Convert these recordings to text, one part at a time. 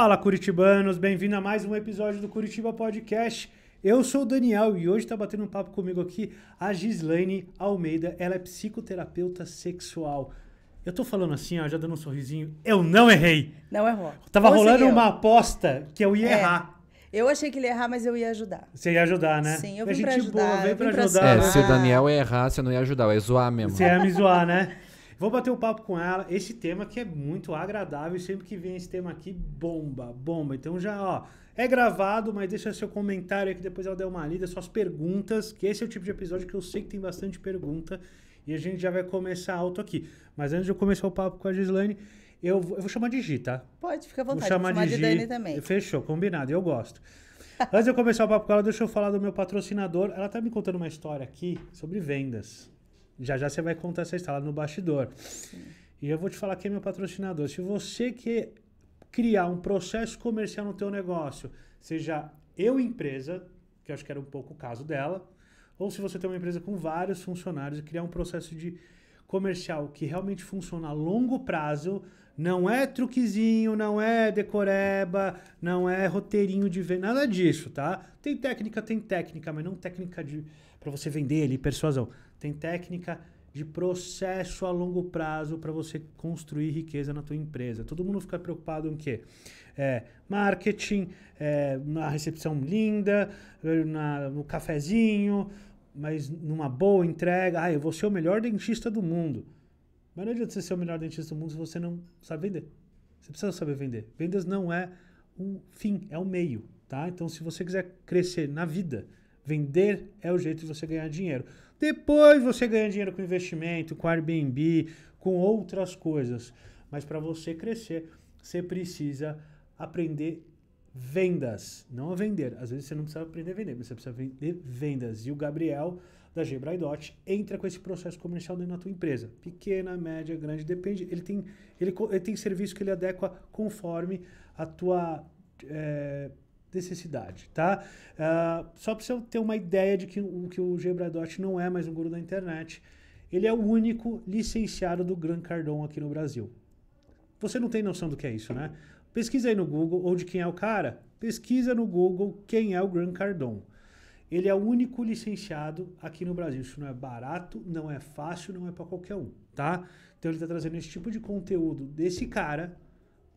Fala Curitibanos, bem-vindo a mais um episódio do Curitiba Podcast. Eu sou o Daniel e hoje está batendo um papo comigo aqui a Gislaine Almeida. Ela é psicoterapeuta sexual. Eu tô falando assim, ó, já dando um sorrisinho. Eu não errei. Não errou. Tava Conseguiu. rolando uma aposta que eu ia é. errar. Eu achei que ele ia errar, mas eu ia ajudar. Você ia ajudar, né? Sim, eu é vim é pra gente ajudar. Boa, vem pra, ajudar. Pra é, né? se o Daniel ia errar, você não ia ajudar, ia zoar mesmo. Você ia me zoar, né? Vou bater um papo com ela. Esse tema que é muito agradável. Sempre que vem esse tema aqui, bomba, bomba. Então já, ó, é gravado, mas deixa seu comentário aí que depois ela der uma lida, suas perguntas, que esse é o tipo de episódio que eu sei que tem bastante pergunta. E a gente já vai começar alto aqui. Mas antes de eu começar o papo com a Gislaine, eu, eu vou chamar de Gi, tá? Pode, fica à vontade. Vou chamar, vou chamar de, de Dani também. Fechou, combinado, eu gosto. Antes de eu começar o papo com ela, deixa eu falar do meu patrocinador. Ela tá me contando uma história aqui sobre vendas. Já já você vai contar essa história no bastidor. Sim. E eu vou te falar quem é meu patrocinador. Se você quer criar um processo comercial no teu negócio, seja eu empresa, que eu acho que era um pouco o caso dela, ou se você tem uma empresa com vários funcionários e criar um processo de comercial que realmente funciona a longo prazo, não é truquezinho, não é decoreba, não é roteirinho de venda, nada disso, tá? Tem técnica, tem técnica, mas não técnica de para você vender ali persuasão tem técnica de processo a longo prazo para você construir riqueza na tua empresa. Todo mundo fica preocupado em quê? É, marketing, é, na recepção linda, eh, na, no cafezinho, mas numa boa entrega. Ah, eu vou ser o melhor dentista do mundo. Mas não adianta você ser o melhor dentista do mundo se você não sabe vender. Você precisa saber vender. Vendas não é um fim, é um meio, tá? Então, se você quiser crescer na vida, Vender é o jeito de você ganhar dinheiro. Depois você ganha dinheiro com investimento, com Airbnb, com outras coisas. Mas para você crescer, você precisa aprender vendas, não a vender. Às vezes você não precisa aprender a vender, mas você precisa vender vendas. E o Gabriel da Gebraidot entra com esse processo comercial dentro da tua empresa. Pequena, média, grande, depende. Ele tem, ele, ele tem serviço que ele adequa conforme a tua é, necessidade, tá? Uh, só para você ter uma ideia de que, o, que o Gebradot não é mais um guru da internet, ele é o único licenciado do Gran Cardon aqui no Brasil. Você não tem noção do que é isso, né? Pesquisa aí no Google, ou de quem é o cara, pesquisa no Google quem é o Gran Cardon. Ele é o único licenciado aqui no Brasil. Isso não é barato, não é fácil, não é para qualquer um, tá? Então ele está trazendo esse tipo de conteúdo desse cara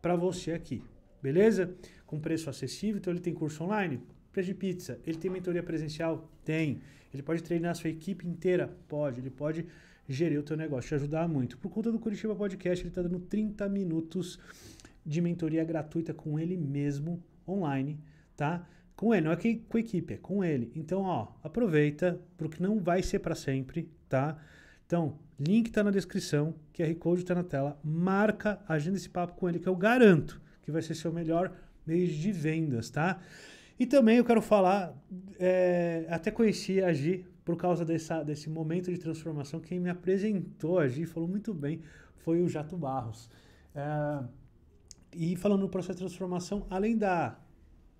para você aqui. Beleza? Com preço acessível, então ele tem curso online, preço de pizza. Ele tem mentoria presencial? Tem. Ele pode treinar a sua equipe inteira? Pode. Ele pode gerir o teu negócio, te ajudar muito. Por conta do Curitiba Podcast, ele está dando 30 minutos de mentoria gratuita com ele mesmo, online, tá? Com ele, não é que com a equipe, é com ele. Então, ó, aproveita, porque não vai ser para sempre, tá? Então, link está na descrição, QR Code está na tela, marca, agenda esse papo com ele que eu garanto que vai ser seu melhor mês de vendas, tá? E também eu quero falar, é, até conheci a Gi por causa dessa, desse momento de transformação. Quem me apresentou a Gi falou muito bem, foi o Jato Barros. É, e falando no processo de transformação, além da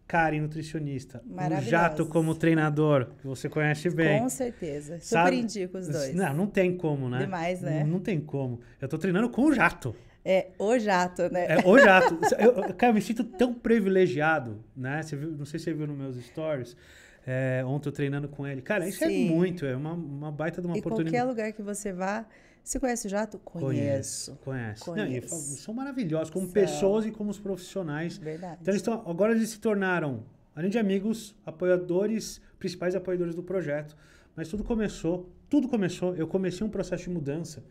Karen, nutricionista, o Jato como treinador, que você conhece bem. Com certeza. Super sabe? indico os dois. Não, não tem como, né? Demais, né? Não, não tem como. Eu tô treinando com o Jato. É o jato, né? É o jato. Eu, cara, eu me sinto tão privilegiado, né? Você viu, não sei se você viu nos meus stories. É, ontem eu treinando com ele. Cara, isso é Sim. é muito, é uma, uma baita de uma e oportunidade. qualquer lugar que você vá, você conhece o Jato? Conheço. Conhece. conhece. são maravilhosos, como são. pessoas e como os profissionais. Verdade. Então, eles tão, agora eles se tornaram, além de amigos, apoiadores, principais apoiadores do projeto. Mas tudo começou, tudo começou. Eu comecei um processo de mudança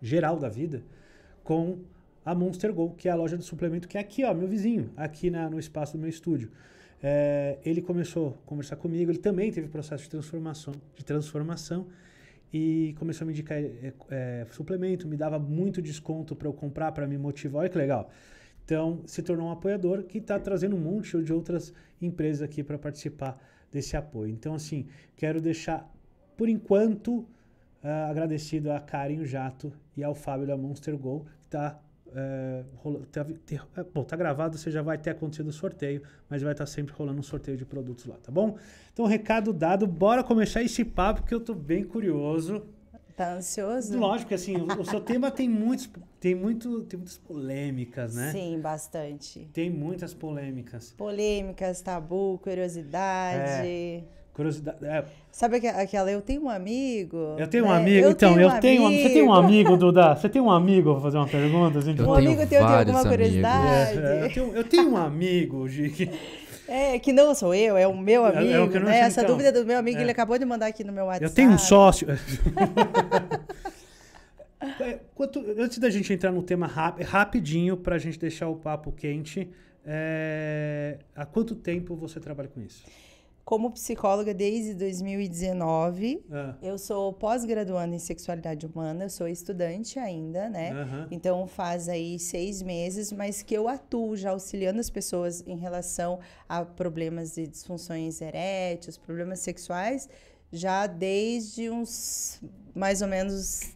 geral da vida com a Monster Go, que é a loja de suplemento que é aqui, ó, meu vizinho, aqui na, no espaço do meu estúdio. É, ele começou a conversar comigo, ele também teve processo de transformação, de transformação e começou a me indicar é, é, suplemento, me dava muito desconto para eu comprar, para me motivar. Olha que legal. Então, se tornou um apoiador que está trazendo um monte de outras empresas aqui para participar desse apoio. Então, assim, quero deixar, por enquanto, Uh, agradecido a Karim Jato e ao Fábio da Monster Go, que tá, eh, rola, tá, ter, eh, bom, tá gravado, você já vai ter acontecido o sorteio, mas vai estar tá sempre rolando um sorteio de produtos lá, tá bom? Então, recado dado, bora começar esse papo que eu tô bem curioso. Tá ansioso? Lógico, que assim, o, o seu tema tem muitos, tem muito, tem muitas polêmicas, né? Sim, bastante. Tem muitas polêmicas. Polêmicas, tabu, curiosidade. É. Curiosidade. É. Sabe aquela, eu tenho um amigo? Eu tenho né? um amigo, eu então, eu um tenho amigo. Você tem um amigo, Duda? Você tem um amigo vou fazer uma pergunta? Assim, um amigo teu tem alguma curiosidade? É, é, eu, tenho, eu tenho um amigo, Gique. É, que não sou eu, é o meu amigo. É, é o que eu não né? Essa então. dúvida é do meu amigo, ele é. acabou de mandar aqui no meu WhatsApp. Eu tenho um sócio. Quanto, antes da gente entrar no tema rap, rapidinho, pra gente deixar o papo quente, há quanto tempo você trabalha com isso? como psicóloga desde 2019. É. Eu sou pós-graduando em sexualidade humana, eu sou estudante ainda, né? Então faz aí seis meses, mas que eu atuo já auxiliando as pessoas em relação a problemas de disfunções eréteis, problemas sexuais, já desde uns mais ou menos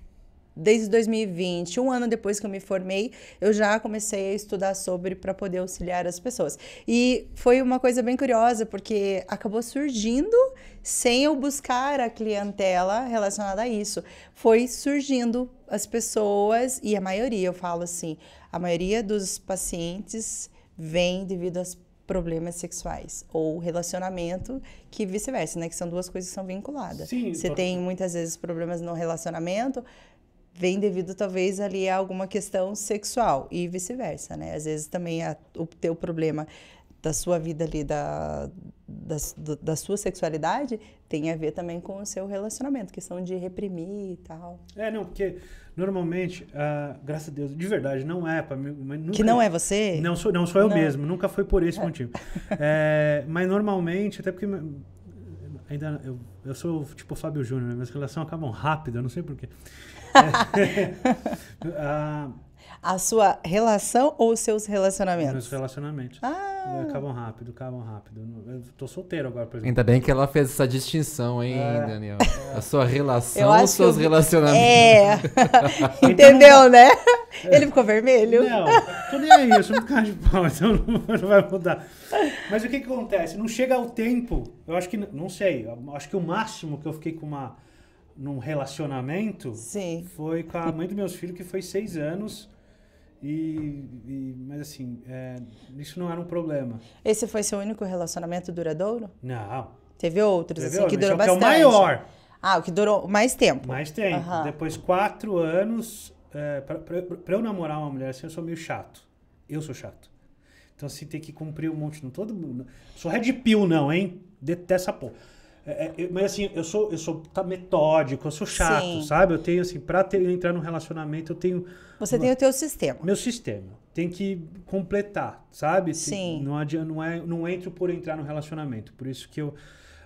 desde 2020, um ano depois que eu me formei, eu já comecei a estudar sobre para poder auxiliar as pessoas. E foi uma coisa bem curiosa, porque acabou surgindo sem eu buscar a clientela relacionada a isso. Foi surgindo as pessoas, e a maioria, eu falo assim, a maioria dos pacientes vem devido às problemas sexuais ou relacionamento que vice-versa, né? Que são duas coisas que são vinculadas. Sim, você tem muitas vezes problemas no relacionamento, vem devido talvez ali a alguma questão sexual e vice-versa, né? Às vezes também a, o teu problema da sua vida ali, da, da, da, sua sexualidade, tem a ver também com o seu relacionamento, questão de reprimir e tal. É, não, porque normalmente, uh, graças a Deus, de verdade, não é para mim. Nunca, que não é você? Não sou, não sou eu não. mesmo, nunca foi por esse é. motivo. é, mas normalmente, até porque ainda eu, eu sou tipo Fábio Júnior, né? minhas relações acabam rápido, eu não sei porquê a sua relação ou os seus relacionamentos? Meus relacionamentos. Ah. É, acabam rápido, acabam rápido. Eu tô solteiro agora, por exemplo. Ainda bem que ela fez essa distinção, hein, é, Daniel? A sua relação ou seus relacionamentos? É. Entendeu, né? É. Ele ficou vermelho. Não, tô nem aí, eu sou um cara de pau, então não, não vai mudar. Mas o que, que acontece? Não chega ao tempo. Eu acho que, não sei, acho que o máximo que eu fiquei com uma num relacionamento Sim. foi com a mãe dos meus filhos, que foi seis anos. E, e, mas assim, é, isso não era um problema. Esse foi seu único relacionamento duradouro? Não. Teve outros, Teve assim, outro, que durou bastante. é o maior. Ah, o que durou mais tempo. Mais tempo. Uhum. Depois, quatro anos. É, pra, eu namorar uma mulher assim, eu sou meio chato. Eu sou chato. Então, assim, tem que cumprir um monte. Não todo mundo. Sou red pill, não, hein? Detesto essa porra. É, é mas assim, eu sou, eu sou tá metódico, eu sou chato, Sim. sabe? Eu tenho assim, pra ter, entrar num relacionamento, eu tenho. Você uma, tem o teu sistema. Meu sistema. Tem que completar, sabe? Sim. não, adianta, não, é, não entro por entrar no relacionamento. Por isso que eu.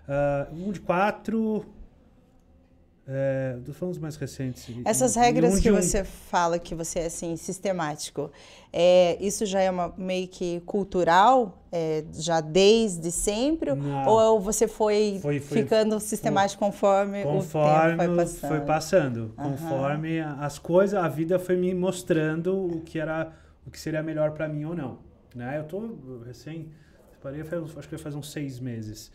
Uh, um de quatro. É, tô falando dos mais recentes. Essas regras que um... você fala que você é assim, sistemático, é, isso já é uma meio que cultural, é, já desde sempre? Não. Ou é você foi, foi, foi ficando sistemático foi, conforme, conforme o tempo foi passando? Foi passando. Uhum. Conforme as coisas, a vida foi me mostrando o que era o que seria melhor para mim ou não. Né? Eu tô recém, parei, acho que faz uns seis meses.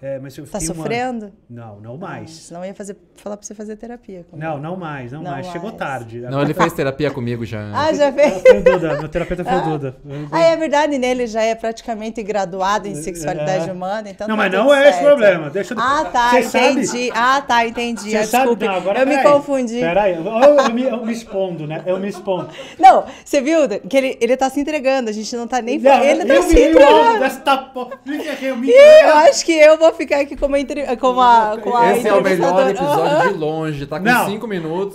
É, mas eu tá sofrendo? Uma... Não, não mais. Não, ah, senão eu ia fazer, falar para você fazer terapia. Comigo. Não, não mais, não, não mais. mais. Chegou tarde. Não, ele fez terapia comigo já. Ah, já fez? Foi o Duda, meu terapeuta foi o ah. Duda. Ah, é verdade, né? Ele já é praticamente graduado em é, sexualidade é. humana, então Não, tá mas não é esse problema. Deixa eu... Ah, tá, Cê entendi. Sabe? Ah, tá, entendi. Você sabe, não, agora, eu me aí. confundi. Peraí, eu, eu, me, eu me expondo, né? Eu me expondo. Não, você viu que ele, ele tá se entregando, a gente não tá nem... Não, ele tá se entregando. Eu me eu acho que eu vou vou ficar aqui como, entre... como a, com a Esse é o melhor episódio uhum. de longe, tá com não. cinco minutos.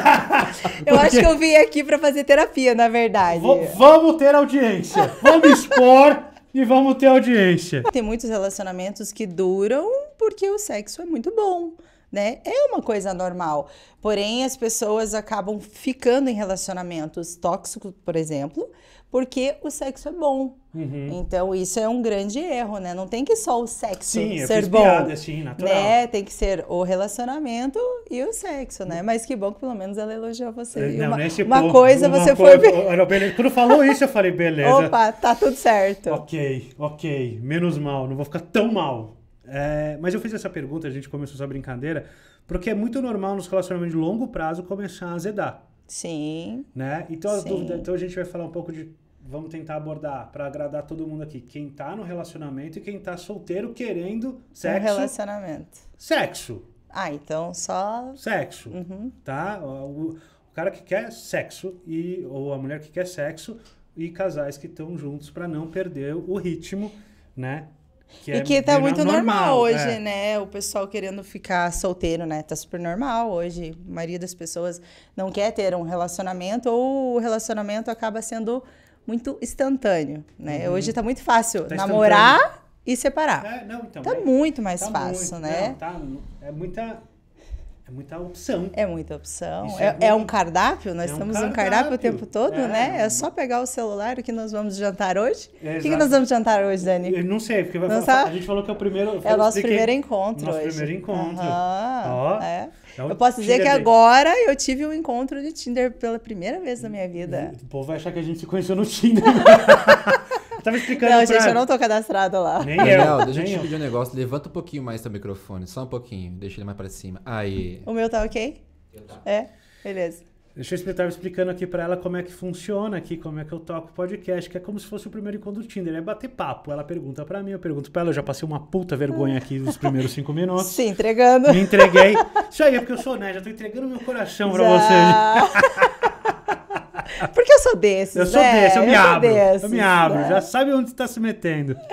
eu acho que eu vim aqui pra fazer terapia, na verdade. V vamos ter audiência. Vamos expor e vamos ter audiência. Tem muitos relacionamentos que duram porque o sexo é muito bom. Né? É uma coisa normal. Porém, as pessoas acabam ficando em relacionamentos tóxicos, por exemplo, porque o sexo é bom. Uhum. Então, isso é um grande erro, né? Não tem que só o sexo Sim, ser bom. Piada, assim, né? natural. Né? Tem que ser o relacionamento e o sexo, né? Mas que bom que pelo menos ela elogiou você. É, não, uma, nesse uma ponto, coisa uma você coisa, foi. Quando falou isso, eu falei, beleza. Opa, tá tudo certo. ok, ok. Menos mal, não vou ficar tão mal. É, mas eu fiz essa pergunta, a gente começou essa brincadeira, porque é muito normal nos relacionamentos de longo prazo começar a azedar. Sim. Né? Então, sim. Dúvidas, então a gente vai falar um pouco de vamos tentar abordar para agradar todo mundo aqui. Quem tá no relacionamento e quem tá solteiro querendo sexo. Um relacionamento. Sexo. Ah, então só. Sexo. Uhum. Tá? O, o, cara que quer sexo e ou a mulher que quer sexo e casais que estão juntos para não perder o ritmo, né? Que e é que tá muito normal, normal é. hoje, é. né? O pessoal querendo ficar solteiro, né? Tá super normal hoje. A maioria das pessoas não quer ter um relacionamento ou o relacionamento acaba sendo muito instantâneo, né? Uhum. Hoje tá muito fácil tá namorar e separar. É, não, então, tá é, muito mais tá fácil, muito, né? Não, tá, é muita é muita opção. É muita opção. É, é, é um cardápio, nós é temos um cardápio. cardápio. o tempo todo, é. né? É só pegar o celular, o que nós vamos jantar hoje? o que, que, nós vamos jantar hoje, Dani? Eu não sei, porque não a, gente falou que é o primeiro... É o nosso é primeiro encontro nosso hoje. Nosso primeiro encontro. é. Então, eu posso dizer que agora eu tive um encontro de Tinder pela primeira vez na minha vida. O povo vai achar que a gente se conheceu no Tinder. tava explicando Não, pra... gente, eu não tô cadastrado lá. Nem Daniel, eu. deixa eu te pedir um negócio. Levanta um pouquinho mais teu microfone. Só um pouquinho. Deixa ele mais pra cima. Aí. O meu tá ok? Eu tá. É? Beleza. Deixa eu explicar explicando aqui para ela como é que funciona aqui, como é que eu toco podcast, que é como se fosse o primeiro encontro do Tinder, é bater papo. Ela pergunta para mim, eu pergunto para ela, eu já passei uma puta vergonha aqui nos primeiros cinco minutos. Se entregando. Me entreguei. Isso aí é porque eu sou né, já tô entregando meu coração para você. Porque eu sou né? Eu sou né? desse, eu, eu me abro. Desses, eu me abro, né? já sabe onde está se metendo.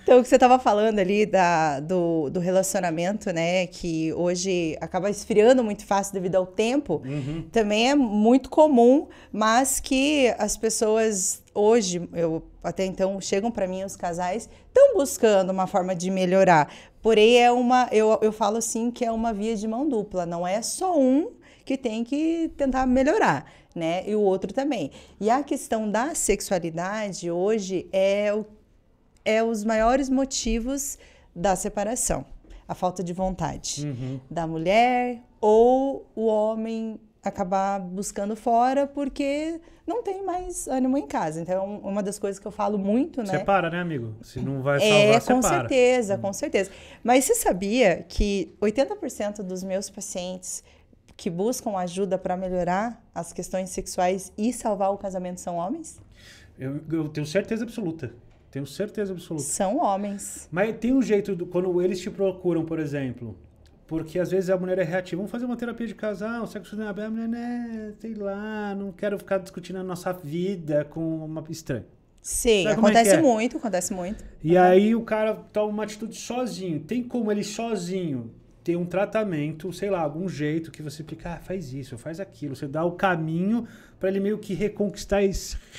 Então, o que você estava falando ali da, do, do, relacionamento, né? Que hoje acaba esfriando muito fácil devido ao tempo, uhum. também é muito comum, mas que as pessoas hoje, eu até então, chegam para mim os casais, estão buscando uma forma de melhorar. Porém, é uma. Eu, eu falo assim que é uma via de mão dupla, não é só um que tem que tentar melhorar né? E o outro também. E a questão da sexualidade hoje é, o, é os maiores motivos da separação. A falta de vontade uhum. da mulher ou o homem acabar buscando fora porque não tem mais ânimo em casa. Então, uma das coisas que eu falo muito, né? Separa, né, amigo? Se não vai é, salvar, é, com certeza, com uhum. certeza. Mas você sabia que 80% dos meus pacientes que buscam ajuda para melhorar as questões sexuais e salvar o casamento são homens? Eu, eu, tenho certeza absoluta. Tenho certeza absoluta. São homens. Mas tem um jeito, do, quando eles te procuram, por exemplo, porque às vezes a mulher é reativa. Vamos fazer uma terapia de casal, sexo na a mulher, né? Sei lá, não quero ficar discutindo a nossa vida com uma estranha. Sim, é acontece é é? muito, acontece muito. E uhum. aí o cara toma uma atitude sozinho. Tem como ele sozinho ter um tratamento, sei lá, algum jeito que você explica, ah, faz isso, faz aquilo. Você dá o caminho para ele meio que reconquistar e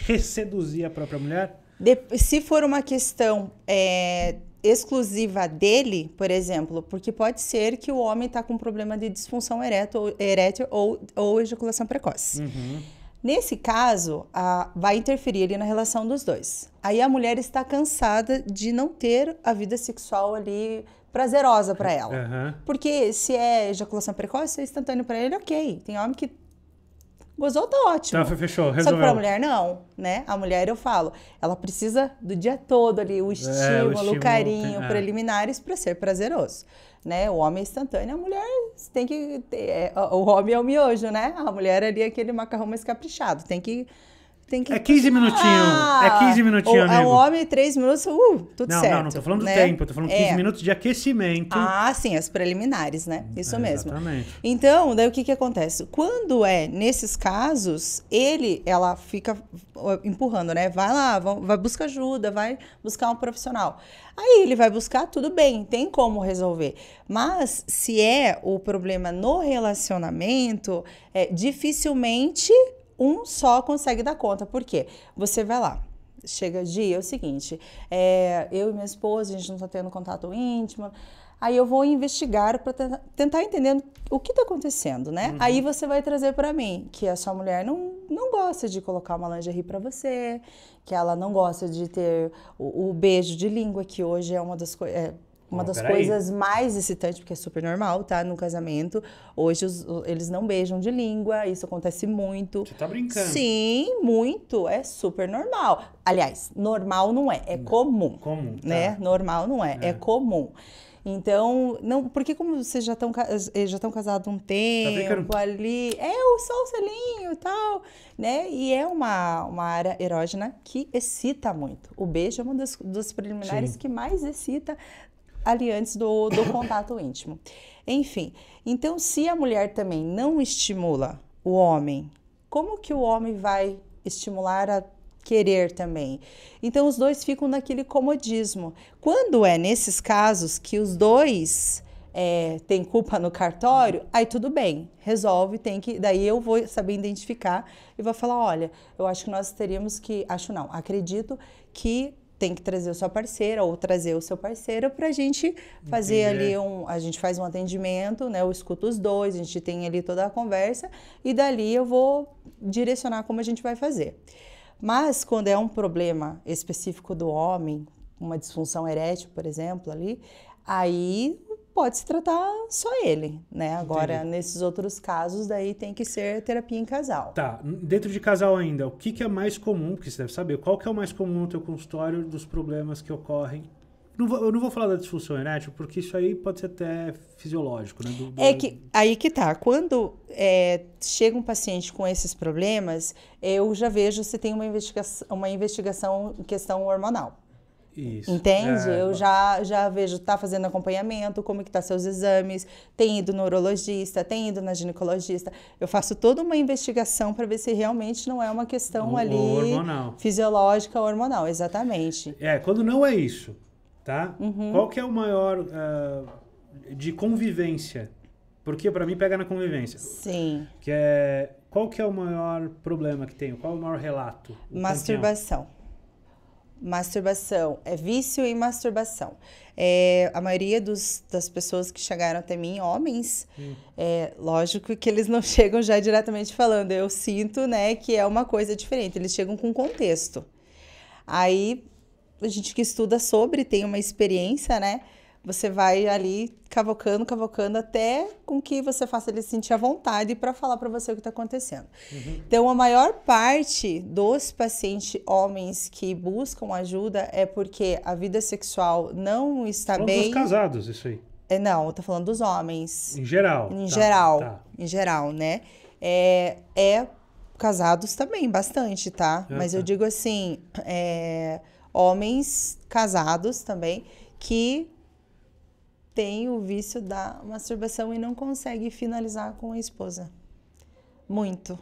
reseduzir a própria mulher? De, se for uma questão é, exclusiva dele, por exemplo, porque pode ser que o homem está com problema de disfunção ereto, erétil ou, ou ejaculação precoce. Uhum. Nesse caso, a, vai interferir ali na relação dos dois. Aí a mulher está cansada de não ter a vida sexual ali prazerosa para ela. Uhum. Porque se é ejaculação precoce, se é instantâneo para ele, ok. Tem homem que gozou, tá ótimo. Tá, fechou, resolveu. Só que pra mulher, não, né? A mulher, eu falo, ela precisa do dia todo ali, o estímulo, é, o, estímulo, carinho, é. preliminares para ser prazeroso. Né? O homem é instantâneo, a mulher tem que. Ter, é, o homem é o miojo, né? A mulher ali é aquele macarrão mais caprichado. Tem que tem que. É 15 minutinhos. Ah, é 15 minutinhos, amigo. É um homem, 3 minutos, uh, tudo não, certo. Não, não, não tô falando do né? tempo, tô falando é. 15 minutos de aquecimento. Ah, sim, as preliminares, né? Hum, Isso é, mesmo. Exatamente. Então, daí o que que acontece? Quando é nesses casos, ele, ela fica empurrando, né? Vai lá, vai buscar ajuda, vai buscar um profissional. Aí ele vai buscar, tudo bem, tem como resolver. Mas se é o problema no relacionamento, é, dificilmente um só consegue dar conta. Por quê? Você vai lá, chega dia, é o seguinte, é, eu e minha esposa, a gente não está tendo contato íntimo, aí eu vou investigar para tentar, entender o que está acontecendo, né? Uhum. Aí você vai trazer para mim que a sua mulher não, não gosta de colocar uma lingerie para você, que ela não gosta de ter o, o, beijo de língua, que hoje é uma das coisas... É, uma das coisas aí. mais excitantes, porque é super normal, tá? No casamento. Hoje os, eles não beijam de língua, isso acontece muito. Você tá brincando? Sim, muito. É super normal. Aliás, normal não é, é comum. Comum. Tá. Né? Normal não é, é, é comum. Então, não, porque como vocês já estão já estão casados um tá tempo tá ali, é o sol selinho e tal, né? E é uma, uma área erógena que excita muito. O beijo é uma das, dos preliminares Sim. que mais excita ali antes do, do contato íntimo. Enfim, então se a mulher também não estimula o homem, como que o homem vai estimular a querer também. Então os dois ficam naquele comodismo. Quando é nesses casos que os dois é, têm culpa no cartório, aí tudo bem, resolve, tem que. Daí eu vou saber identificar e vou falar: olha, eu acho que nós teríamos que. Acho não, acredito que tem que trazer a sua parceira ou trazer o seu parceiro para a gente fazer Entendi. ali um. A gente faz um atendimento, né? Eu escuto os dois, a gente tem ali toda a conversa e dali eu vou direcionar como a gente vai fazer. Mas quando é um problema específico do homem, uma disfunção erétil, por exemplo, ali, aí pode se tratar só ele, né? Agora, Entendi. nesses outros casos, daí tem que ser terapia em casal. Tá. Dentro de casal ainda, o que, que é mais comum? Porque você deve saber, qual que é o mais comum no teu consultório dos problemas que ocorrem não vou, eu não vou falar da disfunção erétil, porque isso aí pode ser até fisiológico, né? Do, do... É que aí que tá. Quando é, chega um paciente com esses problemas, eu já vejo se tem uma, investiga uma investigação em questão hormonal. Isso. Entende? É, eu já, já vejo, tá fazendo acompanhamento, como que tá seus exames, tem ido no urologista, tem ido na ginecologista. Eu faço toda uma investigação para ver se realmente não é uma questão o, ali hormonal. fisiológica hormonal, exatamente. É, quando não é isso, tá? Uhum. Qual que é o maior uh, de convivência? Porque para mim pega na convivência. Sim. Que é qual que é o maior problema que tem? Qual é o maior relato? Masturbação. Campeão? masturbação, é vício em masturbação. É, a maioria dos, das pessoas que chegaram até mim, homens, hum. é, lógico que eles não chegam já diretamente falando. Eu sinto, né, que é uma coisa diferente. Eles chegam com contexto. Aí a gente que estuda sobre tem uma experiência, né? Você vai ali cavocando, cavocando até com que você faça ele sentir à vontade para falar para você o que está acontecendo. Uhum. Então, a maior parte dos pacientes homens que buscam ajuda é porque a vida sexual não está Falando bem. Dos casados, isso aí. É, não, eu tô falando dos homens. Em geral. Em tá, geral. Tá. Em geral, né? É, é casados também, bastante, tá? Ah, Mas eu tá. digo assim, é, homens casados também que tem o vício da masturbação e não consegue finalizar com a esposa. Muito.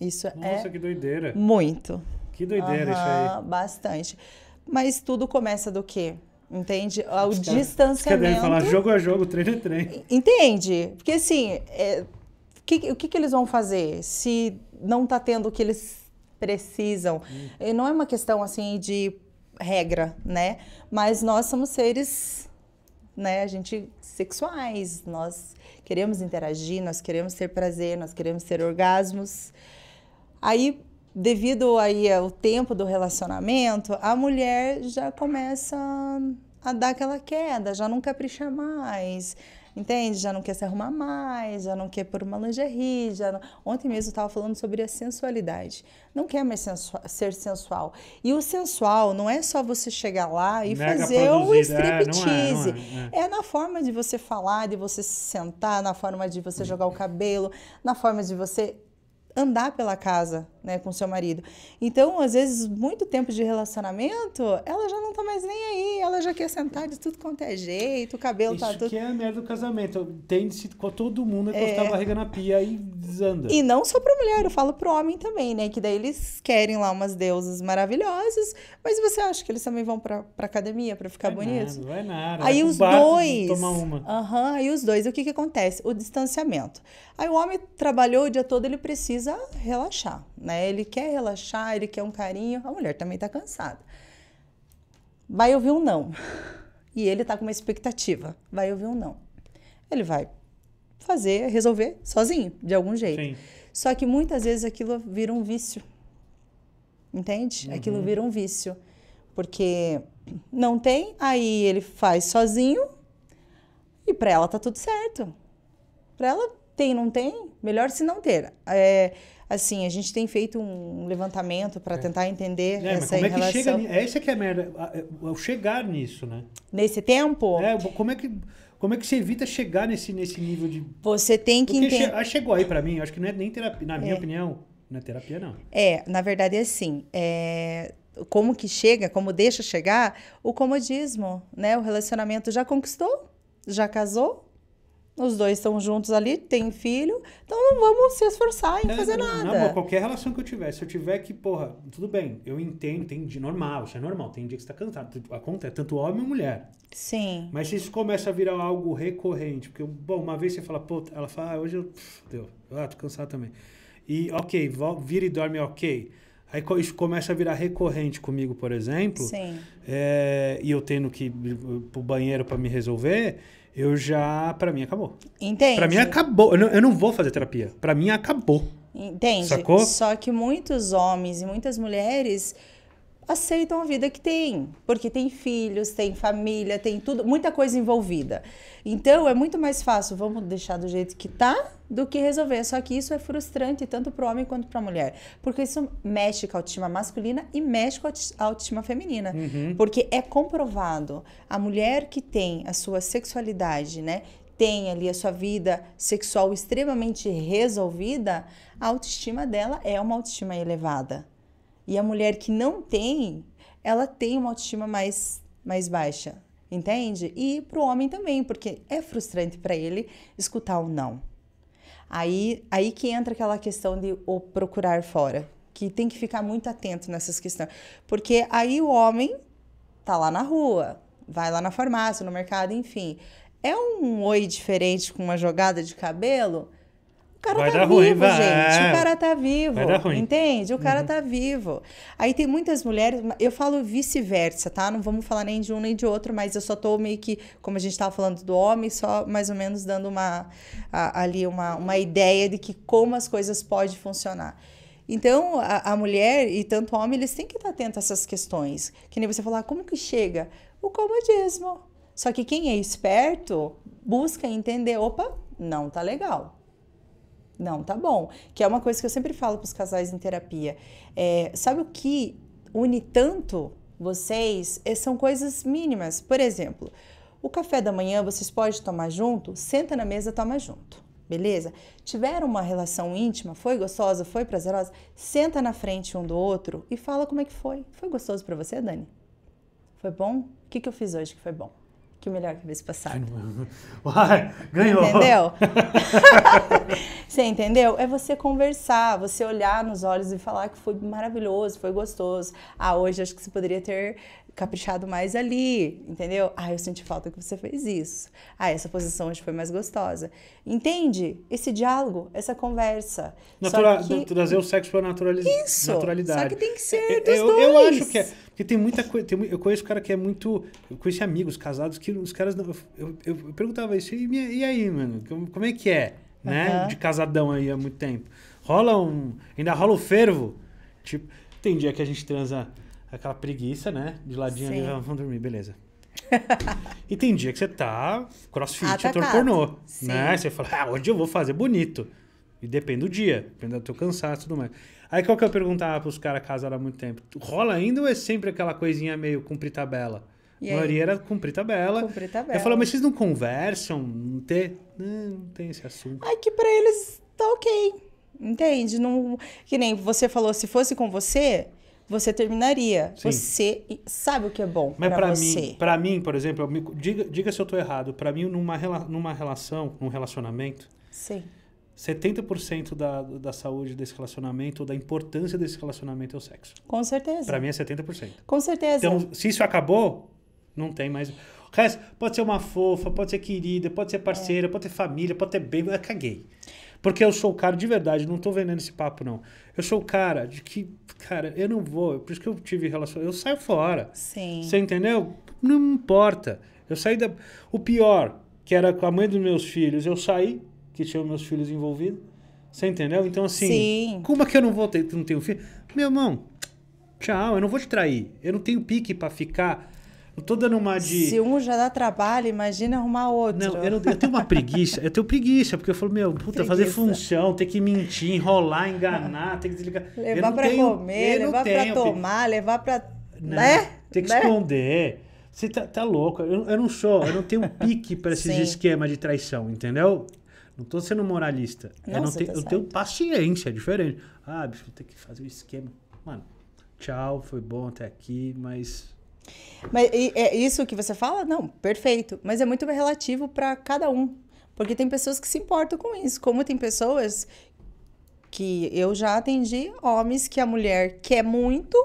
Isso Nossa, é. Nossa, que doideira. Muito. Que doideira uhum, isso aí. Bastante. Mas tudo começa do quê? Entende? O os distanciamento. Os falar jogo a jogo, treino a treino. Entende? Porque assim, é, que, o que, que, eles vão fazer se não está tendo o que eles precisam? Hum. Não é uma questão assim de regra, né? Mas nós somos seres né? A gente sexuais, nós queremos interagir, nós queremos ter prazer, nós queremos ter orgasmos. Aí, devido aí ao tempo do relacionamento, a mulher já começa a dar aquela queda, já não capricha mais entende? Já não quer se arrumar mais, já não quer pôr uma lingerie, já não... Ontem mesmo eu estava falando sobre a sensualidade. Não quer mais sensu... ser sensual. E o sensual não é só você chegar lá e Mega fazer um né? é, é, striptease. É, é, é. é, na forma de você falar, de você se sentar, na forma de você jogar o cabelo, na forma de você andar pela casa, né, com seu marido. Então, às vezes, muito tempo de relacionamento, ela já não tá mais nem aí, ela já quer sentar de tudo quanto é jeito, o cabelo tá Isso tá tudo... Isso que é a merda do casamento, tende-se com todo mundo é encostar é... a barriga na pia e desanda. E não só pra mulher, eu falo pro homem também, né, que daí eles querem lá umas deusas maravilhosas, mas você acha que eles também vão pra, pra academia pra ficar vai bonito? Nada, é nada, Aí é os dois... Tomar uma. Aham, uhum, aí os dois, o que que acontece? O distanciamento. Aí o homem trabalhou o dia todo, ele precisa precisa relaxar, né? Ele quer relaxar, ele quer um carinho, a mulher também tá cansada. Vai ouvir um não. E ele tá com uma expectativa, vai ouvir um não. Ele vai fazer, resolver sozinho, de algum jeito. Sim. Só que muitas vezes aquilo vira um vício. Entende? Uhum. Aquilo vira um vício. Porque não tem, aí ele faz sozinho e para ela tá tudo certo. Para ela tem, não tem, Melhor se não ter. É, assim, a gente tem feito um levantamento para é. tentar entender é, essa como é que chega Essa é que é a merda, ao é, chegar nisso, né? Nesse tempo? É, como é que... Como é que você evita chegar nesse, nesse nível de. Você tem que entender. Che ah, chegou aí para mim, acho que não é nem terapia. Na minha é. opinião, não é terapia, não. É, na verdade é assim. É... Como que chega, como deixa chegar o comodismo, né? O relacionamento já conquistou, já casou, os dois estão juntos ali, têm filho, então não vamos se esforçar em é, fazer nada. Não, qualquer relação que eu tiver, se eu tiver que, porra, tudo bem, eu entendo, tem de normal, isso é normal, tem dia que você tá cansado, acontece, tanto homem como mulher. Sim. Mas se isso começa a virar algo recorrente, porque, bom, uma vez você fala, pô, ela fala, ah, hoje eu, pff, deu, ah, tô cansado também. E, ok, vira e dorme, ok. Aí isso começa a virar recorrente comigo, por exemplo. Sim. É, e eu tendo que ir pro banheiro para me resolver eu já. para mim acabou. Entende? Pra mim acabou. Eu não, eu não vou fazer terapia. para mim acabou. Entende? Sacou? Só que muitos homens e muitas mulheres aceitam a vida que tem, porque tem filhos, tem família, tem tudo, muita coisa envolvida. Então é muito mais fácil, vamos deixar do jeito que tá do que resolver. Só que isso é frustrante tanto para o homem quanto para a mulher, porque isso mexe com a autoestima masculina e mexe com a autoestima feminina, uhum. porque é comprovado a mulher que tem a sua sexualidade, né, tem ali a sua vida sexual extremamente resolvida, a autoestima dela é uma autoestima elevada. E a mulher que não tem, ela tem uma autoestima mais mais baixa, entende? E para o homem também, porque é frustrante para ele escutar o não. Aí, aí que entra aquela questão de o procurar fora, que tem que ficar muito atento nessas questões, porque aí o homem tá lá na rua, vai lá na farmácia, no mercado, enfim. É um oi diferente com uma jogada de cabelo cara vai tá dar vivo, ruim, vai. gente. O cara tá vivo. Vai dar ruim. Entende? O cara uhum. tá vivo. Aí tem muitas mulheres, eu falo vice-versa, tá? Não vamos falar nem de um nem de outro, mas eu só tô meio que, como a gente tava falando do homem, só mais ou menos dando uma a, ali uma, uma ideia de que como as coisas podem funcionar. Então, a, a mulher e tanto o homem, eles têm que estar atentos a essas questões. Que nem você falar, ah, como que chega? O comodismo. Só que quem é esperto busca entender, opa, não tá legal não, tá bom. Que é uma coisa que eu sempre falo para os casais em terapia. É, sabe o que une tanto vocês? É, são coisas mínimas. Por exemplo, o café da manhã vocês podem tomar junto, senta na mesa, toma junto. Beleza? Tiveram uma relação íntima, foi gostosa, foi prazerosa? Senta na frente um do outro e fala como é que foi. Foi gostoso para você, Dani? Foi bom? O que, que eu fiz hoje que foi bom? que melhor que a vez passada. Uai, ganhou! Entendeu? você entendeu? É você conversar, você olhar nos olhos e falar que foi maravilhoso, foi gostoso. Ah, hoje acho que você poderia ter caprichado mais ali, entendeu? Ah, eu senti falta que você fez isso. Ah, essa posição hoje foi mais gostosa. Entende? Esse diálogo, essa conversa. Natural, que... Trazer o sexo para naturaliz... isso, Só que tem que ser é, dos é, eu, dois. Eu acho que é. Porque tem muita coisa. Tem, eu conheço cara que é muito. Eu conheci amigos casados que os caras. Eu, eu, eu perguntava isso, e, e, aí, mano? Como é que é? Né? De casadão aí há muito tempo. Rola um. Ainda rola o fervo. Tipo, tem dia que a gente transa aquela preguiça, né? De ladinho Sim. ali, ah, vamos dormir, beleza. e tem dia que você tá crossfit, Atacado. Ah, tá ator pornô. Né? Você fala, ah, hoje eu vou fazer bonito. E depende do dia, depende do teu cansaço e tudo mais. Aí qual que eu perguntava pros caras casaram há muito tempo? Rola ainda ou é sempre aquela coisinha meio cumprir tabela? a maioria era cumprir tabela. Cumprir tabela. Eu falava, mas vocês não conversam? Não tem, não tem esse assunto. Ai, que pra eles tá ok. Entende? Não... Que nem você falou, se fosse com você, você terminaria. Sim. Você sabe o que é bom Mas para mim, para mim, por exemplo, me, diga, diga se eu estou errado, para mim numa numa relação, num relacionamento, Sim. 70% da, da saúde desse relacionamento, da importância desse relacionamento é o sexo. Com certeza. Para mim é 70%. Com certeza. Então, se isso acabou, não tem mais. O resto pode ser uma fofa, pode ser querida, pode ser parceira, é. pode ter família, pode ter bem, eu caguei. Porque eu sou o cara de verdade, não tô vendendo esse papo, não. Eu sou o cara de que, cara, eu não vou, por isso que eu tive relação. Eu saio fora. Sim. Você entendeu? Não importa. Eu saí da. O pior, que era com a mãe dos meus filhos, eu saí, que tinha meus filhos envolvidos. Você entendeu? Então, assim, Sim. como é que eu não vou ter, não tenho filho? Meu irmão, tchau, eu não vou te trair. Eu não tenho pique para ficar eu tô dando uma de. Se um já dá trabalho, imagina arrumar outro. Não, eu, não, eu tenho uma preguiça. Eu tenho preguiça, porque eu falo, meu, puta, preguiça. fazer função, ter que mentir, enrolar, enganar, ter que desligar. Levar pra tenho, comer, levar tenho, pra tomar, levar pra. Não, né? Tem que né? esconder. Você tá, tá louco. Eu, eu não sou, eu não tenho pique para esses esquemas de traição, entendeu? Não tô sendo moralista. eu, não tenho, tá eu tenho paciência, é diferente. Ah, bicho, vou ter que fazer o um esquema. Mano, tchau, foi bom até aqui, mas mas é isso que você fala? Não, perfeito. Mas é muito relativo para cada um. Porque tem pessoas que se importam com isso. Como tem pessoas que eu já atendi homens que a mulher quer muito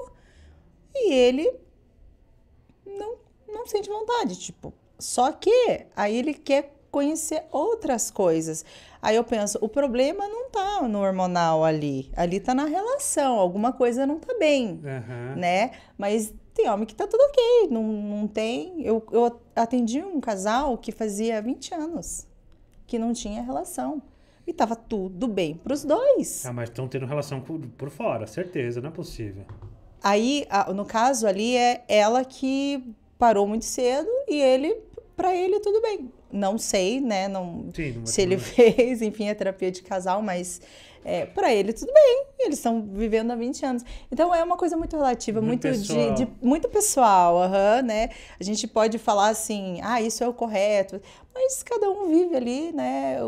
e ele não, não sente vontade. Tipo, só que aí ele quer conhecer outras coisas. Aí eu penso, o problema não tá no hormonal ali, ali tá na relação, alguma coisa não tá bem, uhum. né? Mas tem homem que tá tudo ok, não, não tem. Eu, eu atendi um casal que fazia 20 anos que não tinha relação. E tava tudo bem pros dois. Ah, mas estão tendo relação por, por fora, certeza, não é possível. Aí, no caso ali, é ela que parou muito cedo e ele, para ele, tudo bem. Não sei, né? Não, Sim, se ele fez, enfim, a é terapia de casal, mas é, para ele tudo bem, eles estão vivendo há 20 anos. Então é uma coisa muito relativa, muito, muito pessoal, de, de, muito pessoal uhum, né? A gente pode falar assim, ah, isso é o correto, mas cada um vive ali, né?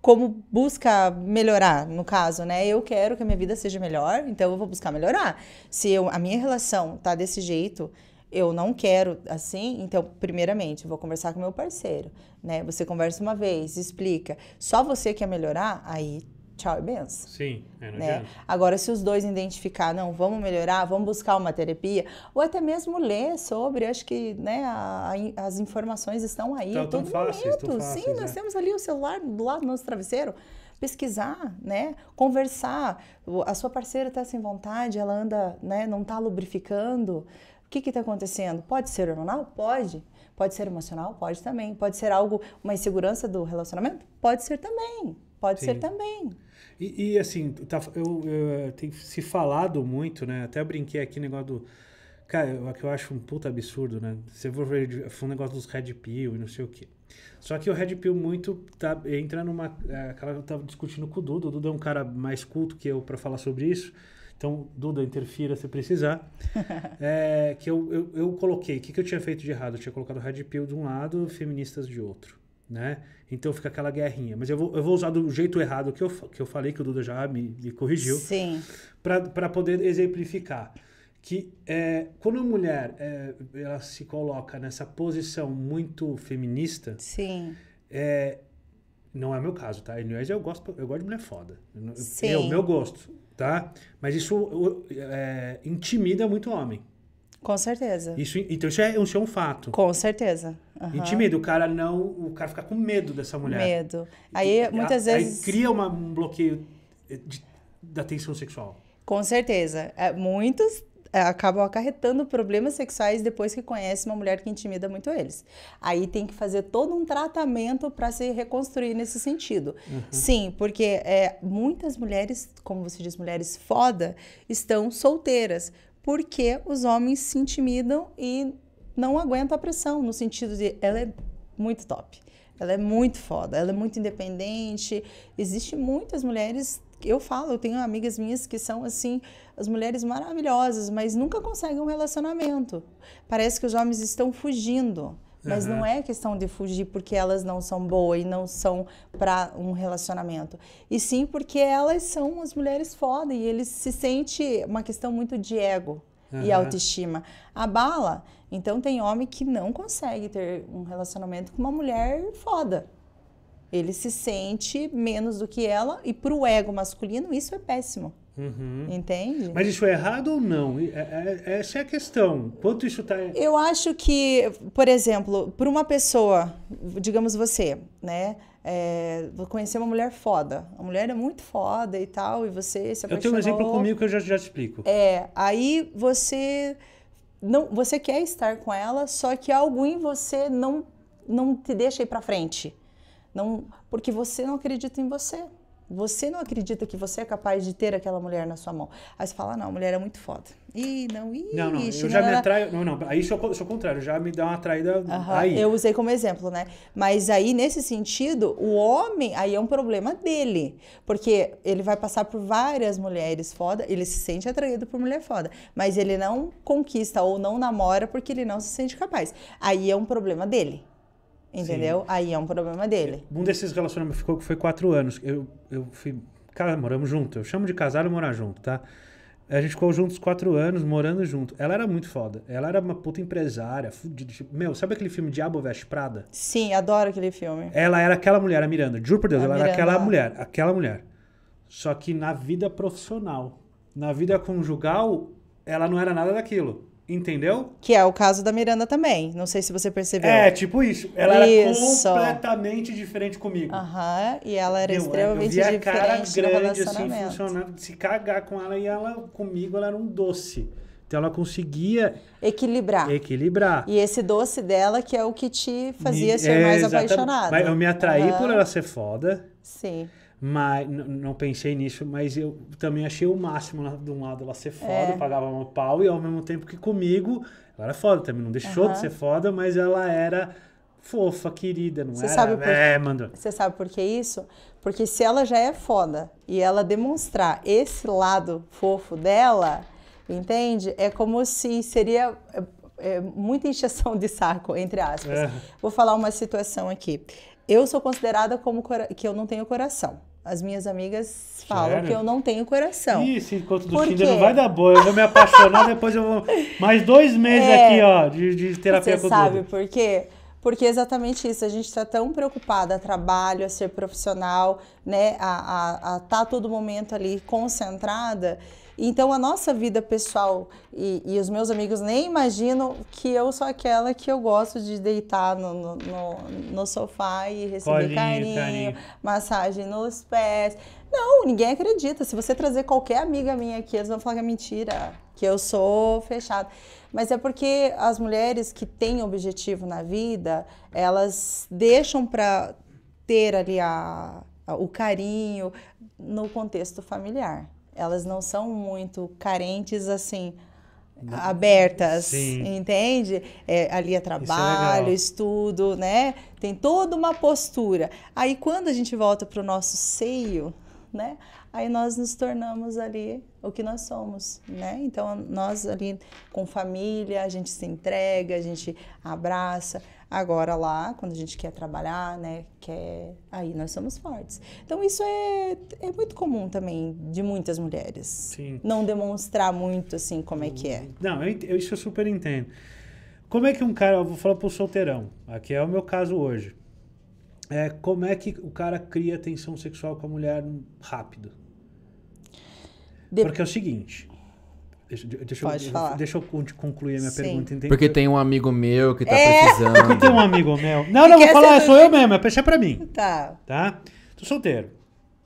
Como busca melhorar, no caso, né? Eu quero que a minha vida seja melhor, então eu vou buscar melhorar. Se eu, a minha relação tá desse jeito, eu não quero assim, então, primeiramente, vou conversar com meu parceiro, né? Você conversa uma vez, explica. Só você quer melhorar, aí tchau e benção. Sim, é, não né? Agora, se os dois identificar, não, vamos melhorar, vamos buscar uma terapia, ou até mesmo ler sobre, acho que né, a, a, as informações estão aí tá tão, tão fácil, Sim, né? nós temos ali o celular do lado do nosso travesseiro. Pesquisar, né? Conversar. A sua parceira está sem vontade, ela anda, né? Não está lubrificando. O que está acontecendo? Pode ser hormonal? Pode. Pode ser emocional? Pode também. Pode ser algo, uma insegurança do relacionamento? Pode ser também. Pode Sim. ser também. E, e assim, tá, eu, eu, eh, tem se falado muito, né? Até brinquei aqui negócio do. Cara, que eu acho um puta absurdo, né? Você for ver foi um negócio dos Red Pill e não sei o quê. Só que o Red Pill muito tá, entra numa. É, aquela que eu tava discutindo com o Duda. O Duda é um cara mais culto que eu para falar sobre isso. Então, Duda, interfira se precisar. é, que eu, eu, eu coloquei. O que, que eu tinha feito de errado? Eu tinha colocado Red Pill de um lado, feministas de outro. Né? Então fica aquela guerrinha. Mas eu vou, eu vou usar do jeito errado que eu, que eu falei, que o Duda já me, me corrigiu. Sim. Para poder exemplificar. Que é, quando a mulher é, ela se coloca nessa posição muito feminista. Sim. É, não é meu caso, tá? eu gosto, eu gosto de mulher foda. Sim. É o meu gosto, tá? Mas isso é, intimida muito homem. Com certeza. Isso, então isso é, isso é um fato. Com certeza. Uhum. Intimida, o cara não. O cara fica com medo dessa mulher. Medo. Aí e, muitas a, vezes. Aí cria uma, um bloqueio eh, de, da tensão sexual. Com certeza. É, muitos eh, acabam acarretando problemas sexuais depois que conhecem uma mulher que intimida muito eles. Aí tem que fazer todo um tratamento para se reconstruir nesse sentido. Uhum. Sim, porque é, muitas mulheres, como você diz, mulheres foda, estão solteiras porque os homens se intimidam e não aguentam a pressão, no sentido de ela é muito top, ela é muito foda, ela é muito independente. Existem muitas mulheres eu falo, eu tenho amigas minhas que são assim, as mulheres maravilhosas, mas nunca conseguem um relacionamento. Parece que os homens estão fugindo. Mas uhum. não é questão de fugir porque elas não são boas e não são para um relacionamento. E sim porque elas são as mulheres foda e eles se sente uma questão muito de ego uhum. e autoestima. A bala, então tem homem que não consegue ter um relacionamento com uma mulher foda. Ele se sente menos do que ela e para o ego masculino isso é péssimo. Uhum. Entende? Mas isso é errado ou não? É, é, essa é a questão. Quanto isso está. Eu acho que, por exemplo, para uma pessoa, digamos você, né? É, vou conhecer uma mulher foda. A mulher é muito foda e tal, e você se apaixonou. Eu tenho um exemplo comigo que eu já, já te explico. É, aí você. Não, você quer estar com ela, só que algo em você não, não te deixa ir para frente. Não, porque você não acredita em você. Você não acredita que você é capaz de ter aquela mulher na sua mão. Aí você fala, ah, não, a mulher é muito foda. Ih, não, ih, Não, não, eu já me atrai, né, né, né. atraio... Não, não, aí sou, sou é contrário, já me dá uma atraída aí. Eu usei como exemplo, né? Mas aí, nesse sentido, o homem, aí é um problema dele. Porque ele vai passar por várias mulheres foda, ele se sente atraído por mulher foda. Mas ele não conquista ou não namora porque ele não se sente capaz. Aí é um problema dele. Entendeu? Sim. Aí é um problema dele. Um desses relacionamentos ficou que foi quatro anos. Eu, eu fui. Cara, moramos junto. Eu chamo de casar e morar junto, tá? A gente ficou juntos quatro anos, morando junto. Ela era muito foda. Ela era uma puta empresária, fudida. Tipo, meu, sabe aquele filme Diabo Veste Prada? Sim, adoro aquele filme. Ela era aquela mulher, a Miranda. Juro por Deus, a ela Miranda. era aquela mulher. Aquela mulher. Só que na vida profissional, na vida conjugal, ela não era nada daquilo. Entendeu? Que é o caso da Miranda também. Não sei se você percebeu. É, tipo isso. Ela isso. era completamente diferente comigo. Aham, e ela era Meu, extremamente eu via diferente. Cara grande, assim, funcionava, se cagar com ela e ela comigo, ela era um doce. Então ela conseguia equilibrar. Equilibrar. E esse doce dela que é o que te fazia me, é, ser é, mais exatamente. apaixonado. Mas eu me atraí por ela ser foda. Sim. Mas não pensei nisso, mas eu também achei o máximo de um lado ela ser foda, é. pagava uma pau, e ao mesmo tempo que comigo, ela era foda também, não deixou uhum. de ser foda, mas ela era fofa, querida, não Cê era? Sabe por... É, mandou. Você sabe por que isso? Porque se ela já é foda e ela demonstrar esse lado fofo dela, entende? É como se seria é, é muita injeção de saco, entre aspas. É. Vou falar uma situação aqui eu sou considerada como que eu não tenho coração. As minhas amigas falam Sério? que eu não tenho coração. Isso esse encontro do Por Tinder não vai dar boa. Eu vou me apaixonar, depois eu vou. Mais dois meses é, aqui, ó, de, de terapia Você sabe Duda. por quê? Porque é exatamente isso. A gente está tão preocupada a trabalho, a ser profissional, né? A estar a, a tá todo momento ali concentrada então a nossa vida pessoal e, e os meus amigos nem imaginam que eu sou aquela que eu gosto de deitar no, no, no, sofá e receber Colinho, carinho, carinho, massagem nos pés. Não, ninguém acredita. Se você trazer qualquer amiga minha aqui, eles vão falar que é mentira, que eu sou fechada. Mas é porque as mulheres que têm objetivo na vida, elas deixam para ter ali a, a, o carinho no contexto familiar elas não são muito carentes assim abertas, Sim. entende? É, ali é, é trabalho, é estudo, né? Tem toda uma postura. Aí quando a gente volta para o nosso seio, né? aí nós nos tornamos ali o que nós somos, né? Então nós ali com família, a gente se entrega, a gente abraça. Agora lá, quando a gente quer trabalhar, né, quer, aí nós somos fortes. Então isso é, é muito comum também de muitas mulheres. Sim. Não demonstrar muito assim como é que é. Não, eu, isso eu super entendo. Como é que um cara, eu vou falar pro solteirão, aqui é o meu caso hoje. É, como é que o cara cria tensão sexual com a mulher rápido? De... Porque é o seguinte. Deixa, deixa, Pode eu, falar. deixa eu concluir a minha Sim. pergunta. Entendeu? Porque tem um amigo meu que tá é. precisando. Porque tem um amigo meu. Não, não, vou falar, é é sou eu mesmo, é, é pra mim. Tá. Tá? Tô solteiro.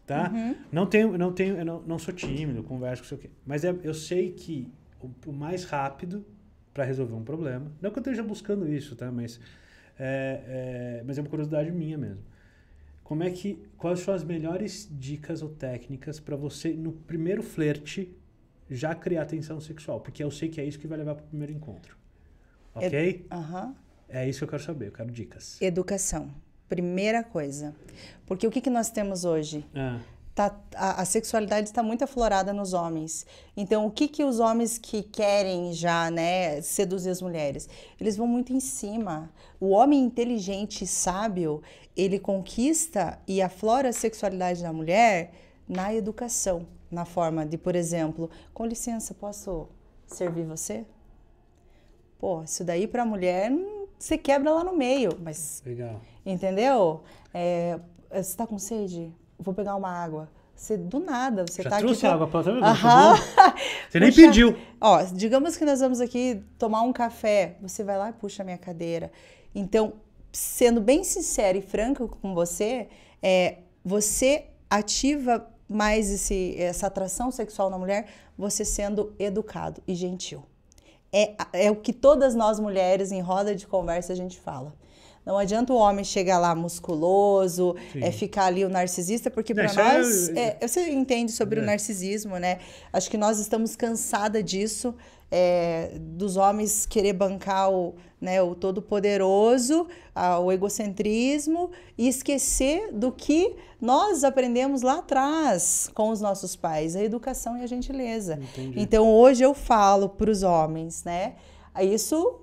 Tá? Uhum. Não tenho, não tenho, não, não sou tímido, converso com sei o quê. Mas é, eu sei que o, o mais rápido para resolver um problema. Não que eu esteja buscando isso, tá? Mas é, é, mas é uma curiosidade minha mesmo. Como é que quais são as melhores dicas ou técnicas para você no primeiro flerte já criar atenção sexual? Porque eu sei que é isso que vai levar para o primeiro encontro. OK? Uhum. É isso que eu quero saber, eu quero dicas. Educação. Primeira coisa. Porque o que, que nós temos hoje? Ah Tá, a, a, sexualidade está muito aflorada nos homens. Então, o que, que os homens que querem já né, seduzir as mulheres? Eles vão muito em cima. O homem inteligente e sábio, ele conquista e aflora a sexualidade da mulher na educação, na forma de, por exemplo, com licença, posso servir você? Pô, isso daí para a mulher, hum, você quebra lá no meio, mas... Legal. Entendeu? É, você está com sede? vou pegar uma água. Você, do nada, você Já tá trouxe aqui, água pra também, Aham. Você nem puxa, pediu. Ó, digamos que nós vamos aqui tomar um café, você vai lá e puxa a minha cadeira. Então, sendo bem sincera e franca com você, é, você ativa mais esse, essa atração sexual na mulher, você sendo educado e gentil. É, é o que todas nós mulheres em roda de conversa a gente fala. Não adianta o homem chegar lá musculoso, Sim. é ficar ali o narcisista, porque é, para é nós. Eu... É, você entende sobre é. o narcisismo, né? Acho que nós estamos cansada disso, é, dos homens querer bancar o, né, o todo-poderoso, o egocentrismo, e esquecer do que nós aprendemos lá atrás com os nossos pais, a educação e a gentileza. Entendi. Então hoje eu falo para os homens, né? Isso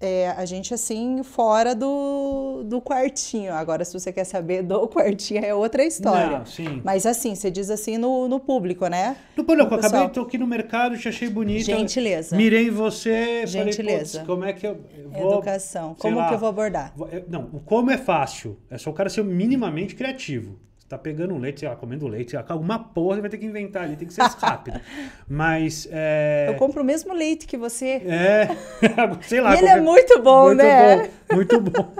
é, a gente assim, fora do, do quartinho. Agora, se você quer saber do quartinho, é outra história. Não, sim. Mas assim, você diz assim no, no público, né? No público, eu acabei, tô aqui no mercado, te achei bonita. Gentileza. Mirei você, Gentileza. Falei, como é que eu vou... Educação. Como lá, que eu vou abordar? Não, o como é fácil. É só o cara ser minimamente criativo tá pegando um leite, sei ah, lá, comendo leite, sei ah, lá, alguma porra você vai ter que inventar ali, tem que ser rápido. Mas. É... Eu compro o mesmo leite que você. É, sei lá. ele é qualquer... é muito bom, muito né? Bom, muito bom.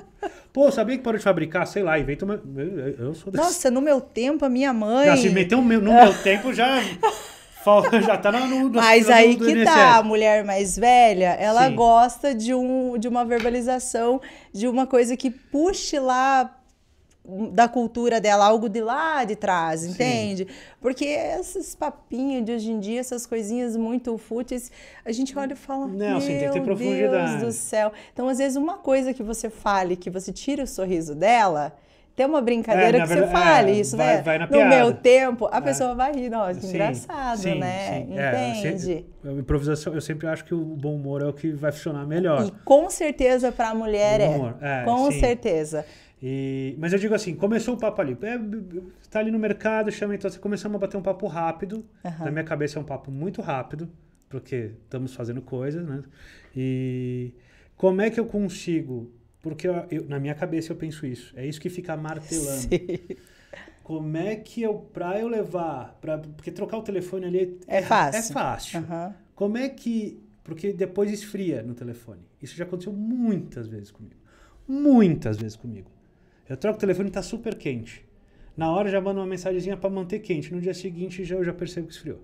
Pô, sabia que parou de fabricar? Sei lá, inventa uma. Eu sou desse... Nossa, no meu tempo, a minha mãe. Já se meteu no meu, tempo, já. já tá no, no Mas no, no, aí que tá, a mulher mais velha, ela Sim. gosta de, um, de uma verbalização, de uma coisa que puxe lá da cultura dela, algo de lá de trás, Sim. entende? Porque esses papinhos de hoje em dia, essas coisinhas muito fúteis, a gente olha e fala, não, assim, tem que ter profundidade. Deus do céu. Então, às vezes, uma coisa que você fale, que você tira o sorriso dela, tem uma brincadeira é, que verdade, você fale é, isso, vai, né? Vai no piada. meu tempo, a é. pessoa vai rir, nossa, que sim, engraçado, sim, né? Sim. É, entende? Eu sempre, improvisação, eu sempre acho que o bom humor é o que vai funcionar melhor. E com certeza para a mulher é. é. Com certeza. E, mas eu digo assim, começou o papo ali. É, tá ali no mercado, chama então, começamos a bater um papo rápido. Uhum. Na minha cabeça é um papo muito rápido, porque estamos fazendo coisas, né? E como é que eu consigo? Porque eu, eu, na minha cabeça eu penso isso. É isso que fica martelando. Sim. Como é que eu, pra eu levar, pra, porque trocar o telefone ali é, é fácil. É, é fácil. Uhum. Como é que, porque depois esfria no telefone. Isso já aconteceu muitas vezes comigo. Muitas vezes comigo eu troco o telefone e está super quente. Na hora já mando uma mensagenzinha para manter quente. No dia seguinte já, eu já percebo que esfriou.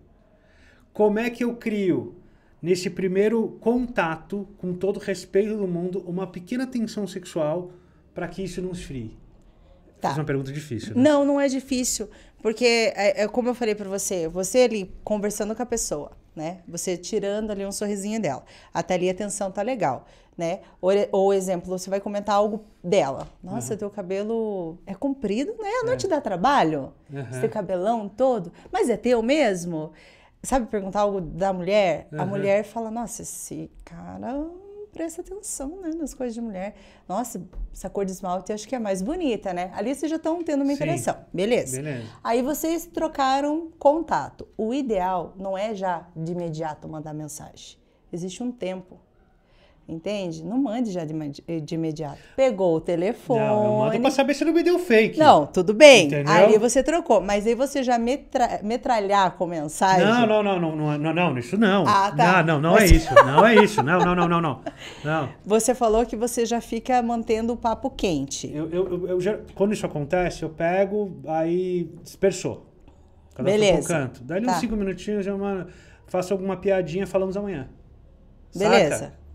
Como é que eu crio nesse primeiro contato, com todo respeito do mundo, uma pequena tensão sexual para que isso não esfrie? Tá. Essa é uma pergunta difícil. Né? Não, não é difícil, porque é, é como eu falei para você, você ali conversando com a pessoa, né? Você tirando ali um sorrisinho dela. Até ali a tensão tá legal né? Ou, ou exemplo, você vai comentar algo dela. Nossa, uhum. teu cabelo é comprido, né? Não é. te dá trabalho? Uhum. Esse cabelão todo, mas é teu mesmo? Sabe perguntar algo da mulher? Uhum. A mulher fala: "Nossa, esse cara presta atenção né, nas coisas de mulher. Nossa, essa cor de esmalte acho que é mais bonita, né? Ali vocês já estão tendo uma interação. Beleza. Beleza. Aí vocês trocaram contato. O ideal não é já de imediato mandar mensagem. Existe um tempo entende? Não mande já de, de imediato. Pegou o telefone. Não, eu mando pra saber se não me deu fake. Não, tudo bem. Entendeu? Aí você trocou, mas aí você já metra, metralhar com mensagem. Não, não, não, não, não, não, isso não. Ah, tá. Não, não, não é você... é isso. Não é isso. Não, não, não, não, não, não. Você falou que você já fica mantendo o papo quente. Eu, eu, eu já, quando isso acontece, eu pego, aí dispersou. Cada Beleza. Um canto. Dali tá. uns cinco minutinhos, eu faço alguma piadinha, falamos amanhã. Beleza. Saca?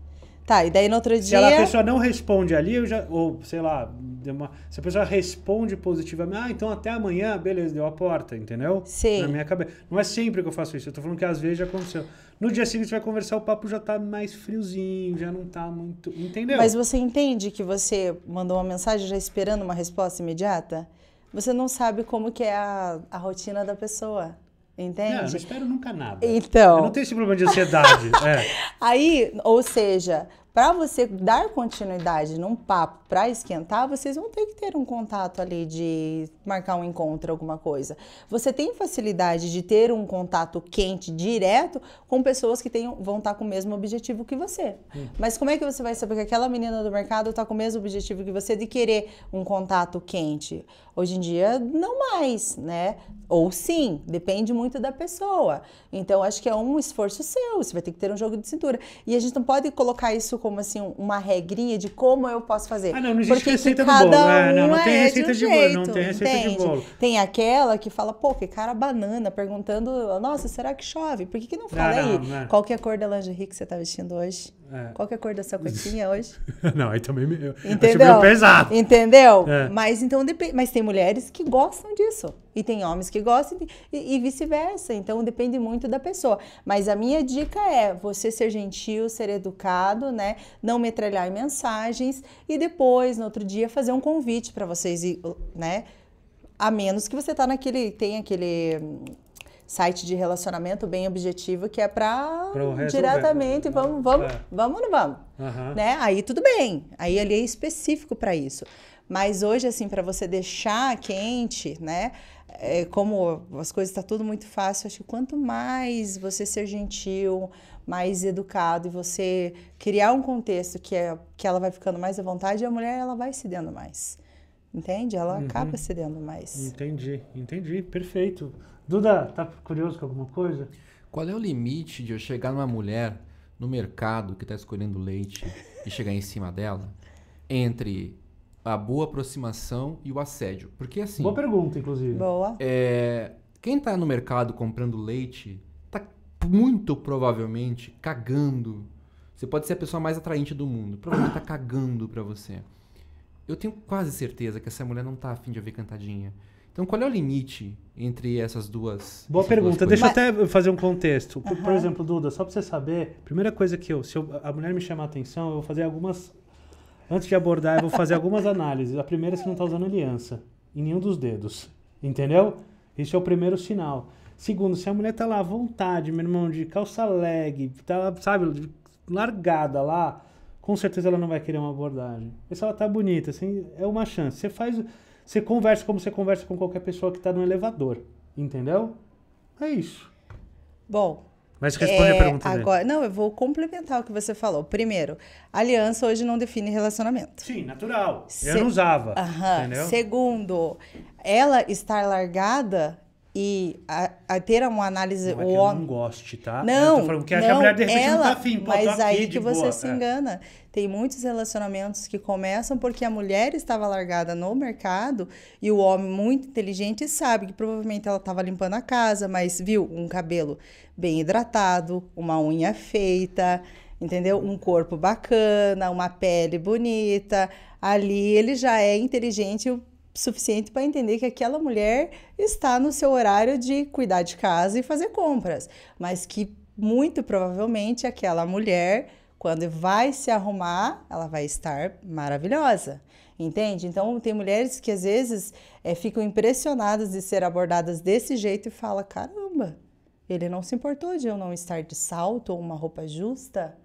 Tá, e daí no outro se dia. Se a pessoa não responde ali, eu já, ou sei lá, uma, se a pessoa responde positivamente, ah, então até amanhã, beleza, deu a porta, entendeu? Sim. Na minha cabeça. Não é sempre que eu faço isso, eu tô falando que às vezes já aconteceu. No dia seguinte você vai conversar, o papo já tá mais friozinho, já não tá muito. Entendeu? Mas você entende que você mandou uma mensagem já esperando uma resposta imediata? Você não sabe como que é a, a rotina da pessoa. Entende? Não, eu não espero nunca nada. Então. Eu não tenho esse problema de ansiedade. é. Aí, ou seja, para você dar continuidade num papo para esquentar, vocês vão ter que ter um contato ali de marcar um encontro, alguma coisa. Você tem facilidade de ter um contato quente direto com pessoas que tenham, vão estar tá com o mesmo objetivo que você. Hum. Mas como é que você vai saber que aquela menina do mercado está com o mesmo objetivo que você de querer um contato quente? Hoje em dia, não mais, né? Ou sim, depende muito da pessoa. Então, acho que é um esforço seu, você vai ter que ter um jogo de cintura. E a gente não pode colocar isso como assim uma regrinha de como eu posso fazer. Ah, não, não existe porque receita do bolo. É, não, não tem é receita de, um bolo, não tem receita entende? de bolo. Tem aquela que fala, pô, que cara banana, perguntando, nossa, será que chove? Por que, que não ah, fala não, aí? Não, não. É. Qual que é a cor da lingerie que você tá vestindo hoje? É. Qual que é a cor da sua cuequinha hoje? não, aí também me, eu Entendeu? meio pesado. Entendeu? É. Mas então depende. Mas tem mulheres que gostam disso. E tem homens que gostam de, e, e vice-versa. Então depende muito da pessoa. Mas a minha dica é você ser gentil, ser educado, né? Não metralhar mensagens e depois, no outro dia, fazer um convite para vocês, né? a menos que você tá naquele tem aquele site de relacionamento bem objetivo que é para diretamente ah, vamos vamos é. vamos ou não vamos né aí tudo bem aí ele é específico para isso mas hoje assim para você deixar quente né é, como as coisas está tudo muito fácil acho que quanto mais você ser gentil mais educado e você criar um contexto que é que ela vai ficando mais à vontade a mulher ela vai cedendo mais entende ela uhum. acaba cedendo mais entendi entendi perfeito Duda, tá curioso com alguma coisa? Qual é o limite de eu chegar numa mulher no mercado que tá escolhendo leite e chegar em cima dela entre a boa aproximação e o assédio? Porque assim. Boa pergunta, inclusive. Boa. É, quem está no mercado comprando leite tá muito provavelmente cagando. Você pode ser a pessoa mais atraente do mundo. Provavelmente tá cagando para você. Eu tenho quase certeza que essa mulher não tá afim de ouvir cantadinha. Então, qual é o limite entre essas duas? Boa essas pergunta. Duas Deixa eu até fazer um contexto. Por, uhum. por exemplo, Duda, só para você saber, primeira coisa que eu, se eu, a mulher me chamar a atenção, eu vou fazer algumas. Antes de abordar, eu vou fazer algumas análises. A primeira é se não está usando aliança em nenhum dos dedos. Entendeu? Esse é o primeiro sinal. Segundo, se a mulher tá lá à vontade, meu irmão, de calça leg, tá, sabe, largada lá, com certeza ela não vai querer uma abordagem. E se ela tá bonita, assim, é uma chance. Você faz. Você conversa como você conversa com qualquer pessoa que está no elevador, entendeu? É isso. Bom, mas responde é, a pergunta agora, dele. Não, eu vou complementar o que você falou. Primeiro, aliança hoje não define relacionamento. Sim, natural. Se... Eu não usava. Aham. Entendeu? Segundo, ela estar largada e a, a ter uma análise. Não, é o homem não goste, tá? Não, eu falando que não, a mulher de repente ela, não tá afim, pô, mas aqui, aí que você boa, se é. engana. Tem muitos relacionamentos que começam porque a mulher estava largada no mercado e o homem muito inteligente sabe que provavelmente ela estava limpando a casa, mas viu um cabelo bem hidratado, uma unha feita, entendeu? Um corpo bacana, uma pele bonita. Ali ele já é inteligente suficiente para entender que aquela mulher está no seu horário de cuidar de casa e fazer compras, mas que muito provavelmente aquela mulher, quando vai se arrumar, ela vai estar maravilhosa. Entende? Então, tem mulheres que às vezes é, ficam impressionadas de ser abordadas desse jeito e falam: caramba, ele não se importou de eu não estar de salto ou uma roupa justa.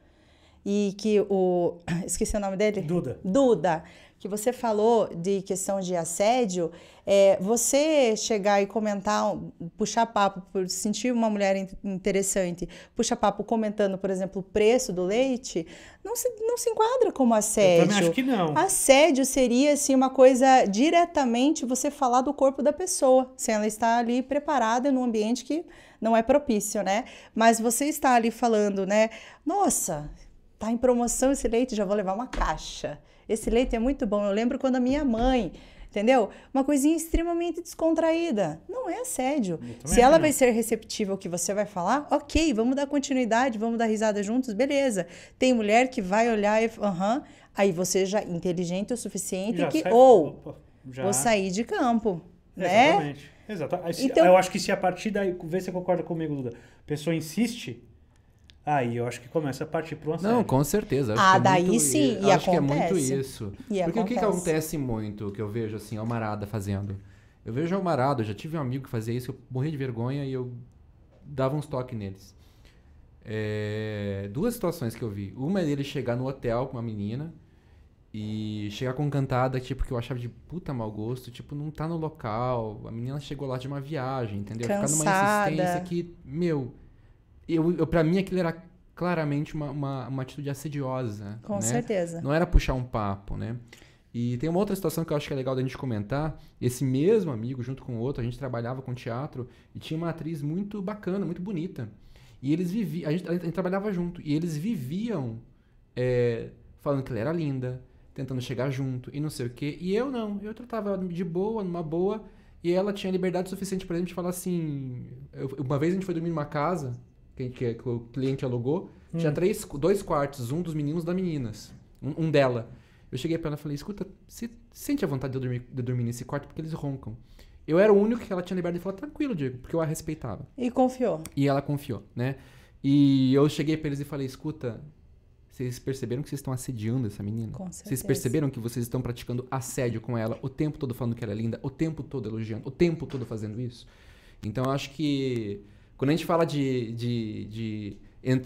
E que o. Esqueci o nome dele? Duda. Duda que você falou de questão de assédio, é, você chegar e comentar, puxar papo, por sentir uma mulher interessante, puxar papo comentando, por exemplo, o preço do leite, não se, não se enquadra como assédio. Eu também acho que não. Assédio seria, assim, uma coisa diretamente você falar do corpo da pessoa, se ela está ali preparada num ambiente que não é propício, né? Mas você está ali falando, né? Nossa, tá em promoção esse leite, já vou levar uma caixa. Esse leite é muito bom. Eu lembro quando a minha mãe entendeu? Uma coisinha extremamente descontraída. Não é assédio. Se ela vai ser receptiva ao que você vai falar, ok, vamos dar continuidade, vamos dar risada juntos, beleza. Tem mulher que vai olhar e. Uhum, aí você já inteligente o suficiente já que. Sai, ou opa, já. vou sair de campo. Né? Exatamente. Exato. Então, eu acho que se a partir daí. Vê se você concorda comigo, Luda, A pessoa insiste, Aí eu acho que começa a partir para uma Não, série. com certeza. Acho ah, é daí sim, e Acho acontece. que é muito isso. E Porque acontece. o que, que acontece muito que eu vejo, assim, Almarada fazendo? Eu vejo Almarada, eu já tive um amigo que fazia isso, eu morri de vergonha e eu dava uns toques neles. É, duas situações que eu vi. Uma é dele chegar no hotel com uma menina e chegar com cantada, tipo, que eu achava de puta mau gosto, tipo, não tá no local, a menina chegou lá de uma viagem, entendeu? Cansada. Ficar numa insistência que, meu eu, eu para mim aquilo era claramente uma, uma, uma atitude assediosa. Com né? certeza. Não era puxar um papo, né? E tem uma outra situação que eu acho que é legal da gente comentar. Esse mesmo amigo, junto com outro, a gente trabalhava com teatro e tinha uma atriz muito bacana, muito bonita. E eles viviam, a gente, a gente trabalhava junto, e eles viviam é, falando que ela era linda, tentando chegar junto e não sei o quê. E eu não, eu tratava ela de boa, numa boa, e ela tinha liberdade suficiente para gente falar assim. Eu, uma vez a gente foi dormir numa casa que, que, é que o cliente alugou, hum. tinha três, dois quartos, um dos meninos da meninas, um, um dela. Eu cheguei pra ela e falei, escuta, se sente a vontade de eu, dormir, de dormir nesse quarto porque eles roncam. Eu era o único que ela tinha liberdade de falar, tranquilo, Diego, porque eu a respeitava. E confiou. E ela confiou, né? E eu cheguei pra eles e falei, escuta, vocês perceberam que vocês estão assediando essa menina? Com certeza. Vocês perceberam que vocês estão praticando assédio com ela o tempo todo falando que ela é linda, o tempo todo elogiando, o tempo todo fazendo isso? Então eu acho que quando a gente fala de, de, de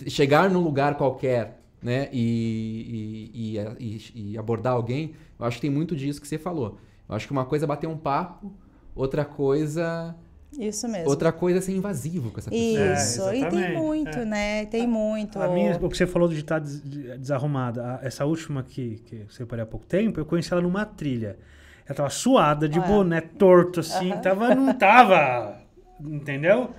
chegar num lugar qualquer né, e, e, e, e, abordar alguém, eu acho que tem muito disso que você falou. Eu acho que uma coisa é bater um papo, outra coisa. Isso mesmo. Outra coisa é ser invasivo com essa pessoa. Isso, é, e tem muito, é. né? Tem muito. A, minha, o que você falou de tá estar desarrumada, essa última que, que eu separei há pouco tempo, eu conheci ela numa trilha. Ela tava suada, de boné torto, assim, tava, não tava. Entendeu?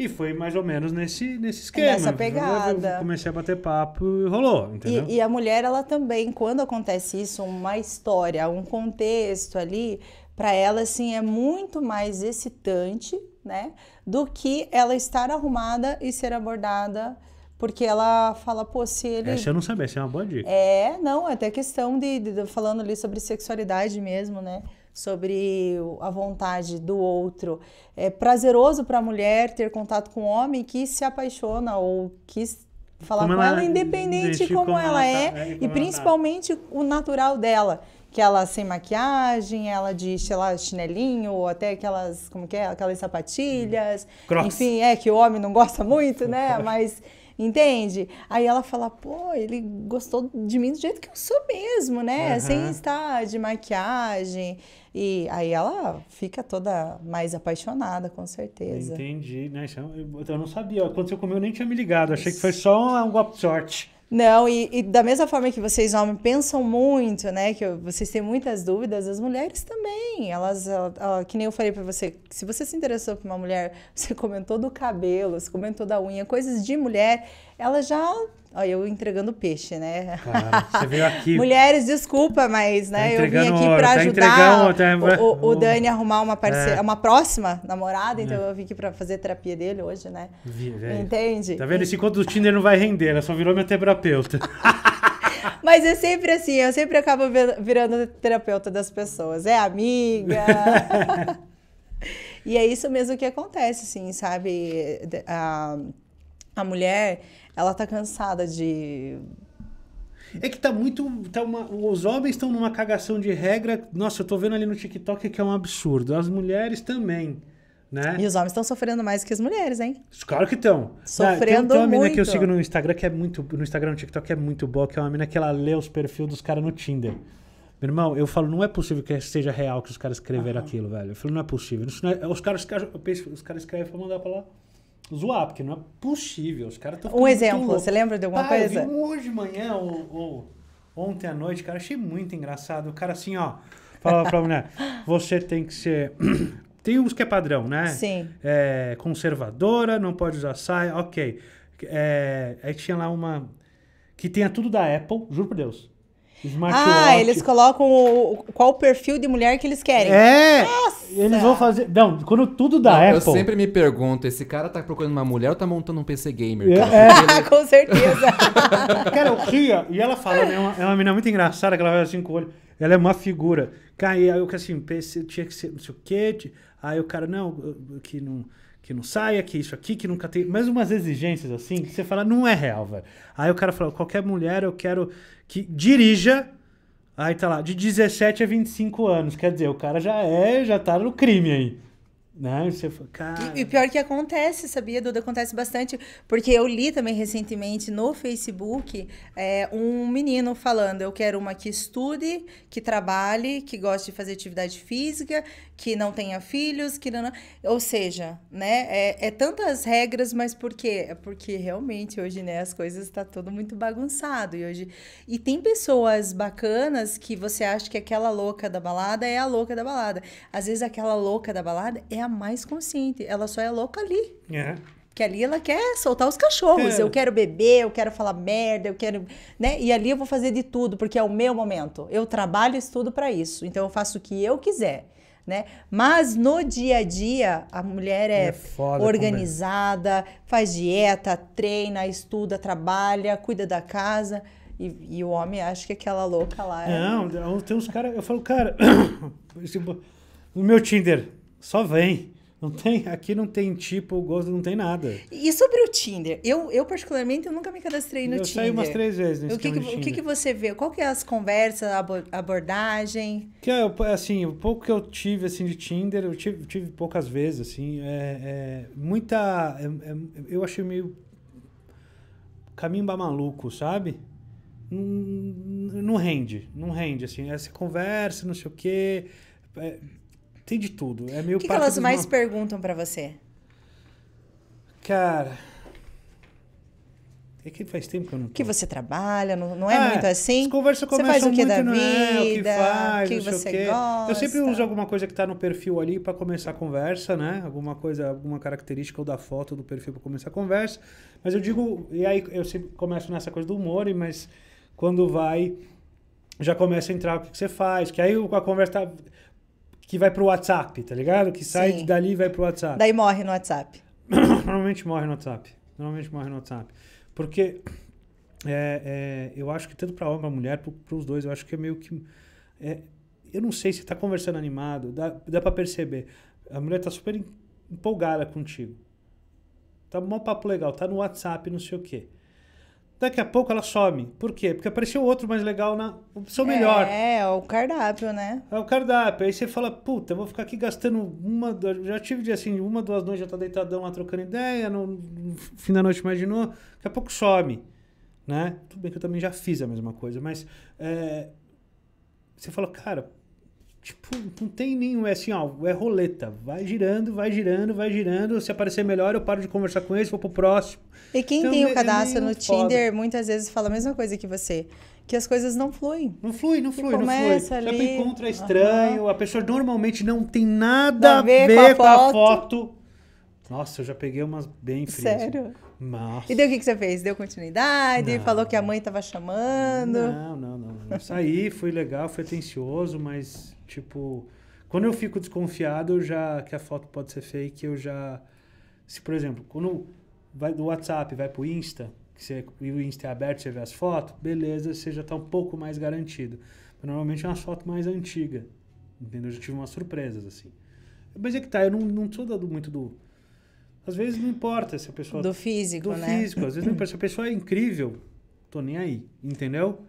E foi mais ou menos nesse, nesse é esquema. Nessa pegada. Eu comecei a bater papo e rolou, entendeu? E, e, a mulher, ela também, quando acontece isso, uma história, um contexto ali, para ela, assim, é muito mais excitante, né? Do que ela estar arrumada e ser abordada porque ela fala, pô, se ele. Essa eu não sabia, essa é uma boa dica. É, não, é até questão de, de, de falando ali sobre sexualidade mesmo, né? sobre a vontade do outro. É prazeroso para a mulher ter contato com um homem que se apaixona ou quis falar como com ela, ela independente de como, como ela, ela é, tá, é, é e tá. principalmente tá. o natural dela. Que ela sem maquiagem, ela de sei lá, chinelinho, ou até aquelas, como que é? Aquelas sapatilhas. Hum. Cross. Enfim, é que o homem não gosta muito, né? Mas entende? Aí ela fala, pô, ele gostou de mim do jeito que eu sou mesmo, né? Uhum. Sem estar de maquiagem. E aí ela fica toda mais apaixonada, com certeza. Entendi, né? É eu não sabia. Quando você comeu, eu nem tinha me ligado. Achei que foi só um golpe de sorte. Não, e, e, da mesma forma que vocês homens pensam muito, né, que vocês têm muitas dúvidas, as mulheres também. Elas, ela, ela, que nem eu falei para você, se você se interessou por uma mulher, você comentou do cabelo, você comentou da unha, coisas de mulher, ela já Olha, eu entregando peixe, né? Cara, você veio aqui. Mulheres, desculpa, mas né, tá eu vim aqui pra tá ajudar tá o, o, o, Dani a arrumar uma parceira, é. uma próxima namorada, então é. eu vim aqui para fazer terapia dele hoje, né? Vi, Entende? Tá vendo? Esse encontro do Tinder não vai render, ela né? só virou minha terapeuta. Mas é sempre assim, eu sempre acabo virando terapeuta das pessoas. É amiga. e é isso mesmo que acontece, assim, sabe? Ah, a mulher, ela tá cansada de é que tá muito. Tá uma, os homens estão numa cagação de regra. Nossa, eu tô vendo ali no TikTok que é um absurdo. As mulheres também. Né? E os homens estão sofrendo mais que as mulheres, hein? Claro que estão. Ah, sofrendo muito tem, tem uma mina que eu sigo no Instagram que é muito. No Instagram, no TikTok é muito boa, que é uma mina que ela lê os perfis dos caras no Tinder. Meu irmão, eu falo, não é possível que seja real que os caras escreveram uhum. aquilo, velho. Eu falo, não é possível. Não é, os caras, os caras escrevem pra mandar pra lá zoar, porque não é possível. Os caras estão Um exemplo, você lembra de alguma coisa? Eu vi hoje de manhã ou, ou, ontem à noite, cara, achei muito engraçado. O cara assim, ó, falava pra mulher, você tem que ser. tem uns que é padrão, né? Sim. É, conservadora, não pode usar saia, ok. É, aí tinha lá uma. Que tinha tudo da Apple, juro por Deus. Ah, eles colocam o, qual o perfil de mulher que eles querem. É! Nossa! Eles vão fazer. Não, quando tudo da Apple. Eu sempre me pergunto: esse cara tá procurando uma mulher ou tá montando um PC gamer? É. Cara? É. Ele... com certeza. cara, eu ria. E ela fala, né? É uma, é uma menina muito engraçada que ela vai assim com o olho. Ela é uma figura. Cara, e aí eu assim, PC, tinha que ser não sei o quê. Aí o cara, não, que não que não saia, que isso aqui, que nunca tem. Mas umas exigências assim que você fala, não é real, velho. Aí o cara fala, qualquer mulher eu quero que dirija. Aí tá lá, de 17 a 25 anos. Quer dizer, o cara já é, já tá no crime aí. Né? Você fala, cara... E, e pior é que acontece, sabia, Duda? Acontece bastante. Porque eu li também recentemente no Facebook é, um menino falando: eu quero uma que estude, que trabalhe, que goste de fazer atividade física, que não tenha filhos, que não. Ou seja, né? É, é tantas regras, mas por quê? É porque realmente hoje, né, as coisas está tudo muito bagunçado. E hoje. E tem pessoas bacanas que você acha que aquela louca da balada é a louca da balada. Às vezes aquela louca da balada é a mais consciente. Ela só é louca ali. É. Que ali ela quer soltar os cachorros. É. Eu quero beber, eu quero falar merda, eu quero. Né? E ali eu vou fazer de tudo, porque é o meu momento. Eu trabalho e estudo para isso. Então eu faço o que eu quiser. Né? Mas no dia a dia, a mulher é, é organizada, faz dieta, treina, estuda, trabalha, cuida da casa. E, e o homem acha que aquela louca lá é. Não, tem uns caras. Eu falo, cara. no meu Tinder. Só vem. Não tem, aqui não tem tipo, gosto, não tem nada. E sobre o Tinder? Eu, eu particularmente, eu nunca me cadastrei no eu Tinder. Eu saí umas três vezes no o que, que O que, que você vê? Qual que é as conversas, a abordagem? Que é, assim, o pouco que eu tive, assim, de Tinder, eu tive, tive poucas vezes, assim, é, é muita... É, é, eu achei meio caminho maluco, sabe? Não, não rende, não rende, assim, essa conversa, não sei o quê... É, tem de tudo. É meio O que, que elas mais uma... perguntam para você? Cara. É que faz tempo que eu não. Tô. Que você trabalha, não, não é ah, muito assim? As conversas começam você é faz o que da vida, é, o que faz, que você o gosta. Eu sempre uso alguma coisa que está no perfil ali para começar a conversa, né? Alguma coisa, alguma característica ou da foto do perfil para começar a conversa. Mas eu digo, e aí eu sempre começo nessa coisa do humor, mas quando vai já começa a entrar o que, que você faz, que aí a conversa tá que vai pro WhatsApp, tá ligado? Que sai Sim. dali e vai pro WhatsApp. Daí morre no WhatsApp. Normalmente morre no WhatsApp. Normalmente morre no WhatsApp. Porque é, é, eu acho que tanto para homem, para mulher, para os dois, eu acho que é meio que. É, eu não sei se está conversando animado, dá, dá para perceber. A mulher tá super empolgada contigo. Tá um papo legal, tá no WhatsApp, não sei o quê. Daqui a pouco ela some. Por quê? Porque apareceu outro mais legal na opção melhor. É, é o cardápio, né? É o cardápio. Aí você fala, puta, vou ficar aqui gastando uma. Já tive de assim, uma, duas noites, já tá deitadão lá trocando ideia, no, no fim da noite imaginou. Daqui a pouco some. Né? Tudo bem que eu também já fiz a mesma coisa, mas é, você fala, cara, Tipo, não tem nenhum. É assim, ó, é roleta. Vai girando, vai girando, vai girando. Se aparecer melhor, eu paro de conversar com eles, vou pro próximo. E quem então, tem o é cadastro é no Tinder muitas vezes fala a mesma coisa que você. Que as coisas não fluem. Não flui, não flui, não flui. Já ali... encontra é estranho, uhum. a pessoa normalmente não tem nada a ver, com, a, com foto. a, foto. Nossa, eu já peguei umas bem frias. Sério? Nossa. E deu o que, que você fez? Deu continuidade? Não. Falou que a mãe tava chamando? Não, não, não. Eu saí, foi legal, foi atencioso, mas Tipo, quando eu fico desconfiado, eu já que a foto pode ser fake, eu já se por exemplo, quando vai do WhatsApp, vai pro Insta, que você, e o Insta é aberto, você vê as fotos, beleza, você já tá um pouco mais garantido. Mas normalmente é uma foto mais antiga. Entendeu? Eu já tive umas surpresas assim. Mas é que tá, eu não, não sou dado muito do às vezes não importa se a pessoa do físico, do né? físico, às vezes não importa se a pessoa é incrível, tô nem aí, entendeu?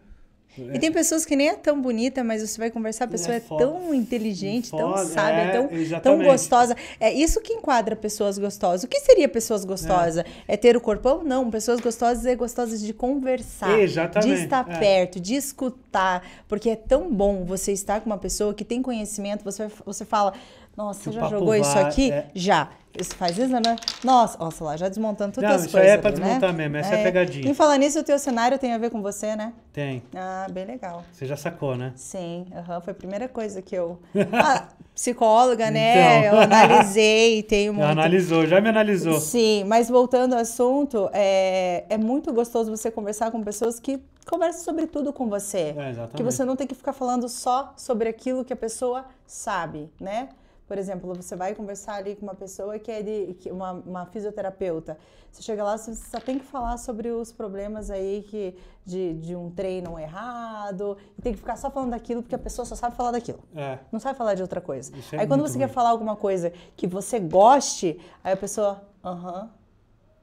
É. E tem é. pessoas que nem é tão bonita, mas você vai conversar, a pessoa é, é, tão inteligente, foda, tão sábia, é, tão, tão gostosa. É isso que enquadra pessoas gostosas. O que seria pessoas gostosas? É, ter o corpão? Não. Pessoas gostosas é gostosas de conversar, exatamente. de estar é. perto, de escutar. Porque é tão bom você estar com uma pessoa que tem conhecimento, você, você fala nossa, você já jogou isso aqui? É... Já. Isso faz isso, né? Nossa, olha lá, já desmontando todas Não, as coisas. Não, isso é para né? desmontar né? mesmo, essa é, é pegadinha. E falar nisso, o teu cenário tem a ver com você, né? Tem. Ah, bem legal. Você já sacou, né? Sim, uhum, foi a primeira coisa que eu... Ah, psicóloga, né? Então. Eu analisei, tenho muito... analisou, já me analisou. Sim, mas voltando ao assunto, é, é muito gostoso você conversar com pessoas que conversam sobre tudo com você. É, exatamente. Que você não tem que ficar falando só sobre aquilo que a pessoa sabe, né? Por exemplo, você vai conversar ali com uma pessoa que é de, que uma, uma, fisioterapeuta. Você chega lá, você só tem que falar sobre os problemas aí que, de, de um treino errado, e tem que ficar só falando daquilo, porque a pessoa só sabe falar daquilo. É. Não sabe falar de outra coisa. É aí quando você ruim. quer falar alguma coisa que você goste, aí a pessoa, aham. Uh -huh,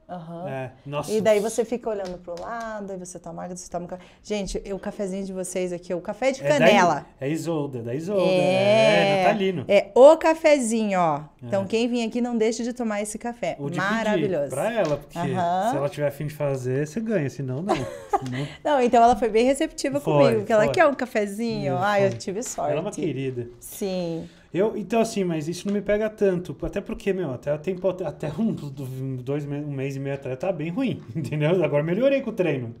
Uhum. É, e daí você fica olhando pro lado, aí você toma água, você toma um Gente, o cafezinho de vocês aqui, o café é de é canela. É, da, é Isolda, da Isolda. Né? É, é natalino. É o cafezinho, ó. Então, é. Então quem vem aqui não deixe de tomar esse café. Ou de Maravilhoso. Pra ela, porque uhum. se ela tiver afim de fazer, você ganha, senão não. não, então ela foi bem receptiva foi, comigo, porque foi. ela quer um cafezinho. Foi. Ai, eu tive sorte. Ela é uma querida. Sim. Eu, então, assim, mas isso não me pega tanto. Até porque, meu, até tempo, até um, dois, um mês e meio atrás tá bem ruim, entendeu? Agora melhorei com o treino.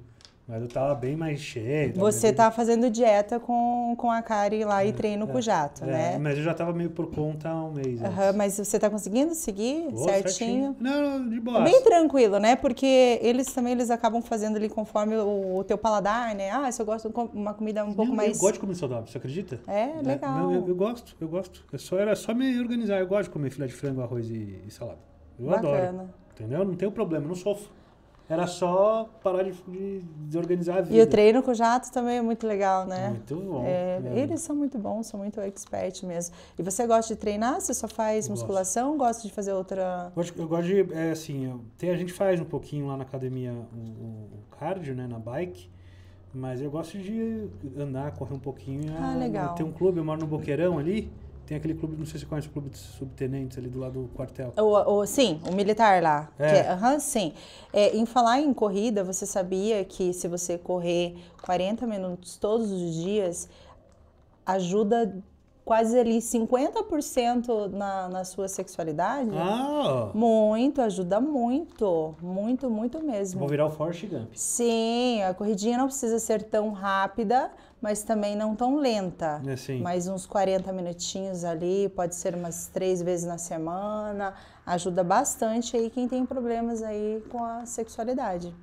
Mas eu tava bem mais cheio. Você tá fazendo dieta com, com a Kari lá e é, treino é, com o é, jato, é, né? Mas eu já tava meio por conta há um mês. Uhum, mas você tá conseguindo seguir Boa, certinho? certinho? Não, de boa. Bem tranquilo, né? Porque eles também eles acabam fazendo ali conforme o, o teu paladar, né? Ah, se eu gosto de uma comida um eu, pouco eu mais. Eu gosto de comer saudável, você acredita? É, né? legal. Não, eu, eu, gosto, eu gosto. Eu só, era só me organizar. Eu gosto de comer filé de frango, arroz e, e salada. Eu Bacana. adoro. Entendeu? Não tem problema, não sofro. Era só parar de, de desorganizar a vida. E o treino com o jato também é muito legal, né? Muito bom. É, né? Eles são muito bons, são muito expert mesmo. E você gosta de treinar? Você só faz eu musculação? Gosto. Gosta de fazer outra... Eu gosto, de, é, assim, tem, a gente faz um pouquinho lá na academia o, cardio, né, na bike. Mas eu gosto de andar, correr um pouquinho. Ah, legal. Tem um clube, eu moro no Boqueirão ali. Tem aquele clube, não sei se você conhece o clube de subtenentes ali do lado do quartel. O, o sim, o militar lá. É. Que, é, sim. É, em falar em corrida, você sabia que se você correr 40 minutos todos os dias, ajuda quase ali 50% na, na sua sexualidade. Ah! Muito, ajuda muito. Muito, muito mesmo. Vou virar o Forrest Gump. Sim, a corridinha não precisa ser tão rápida, mas também não tão lenta. É, Mais uns 40 minutinhos ali, pode ser umas três vezes na semana, ajuda bastante aí quem tem problemas aí com a sexualidade.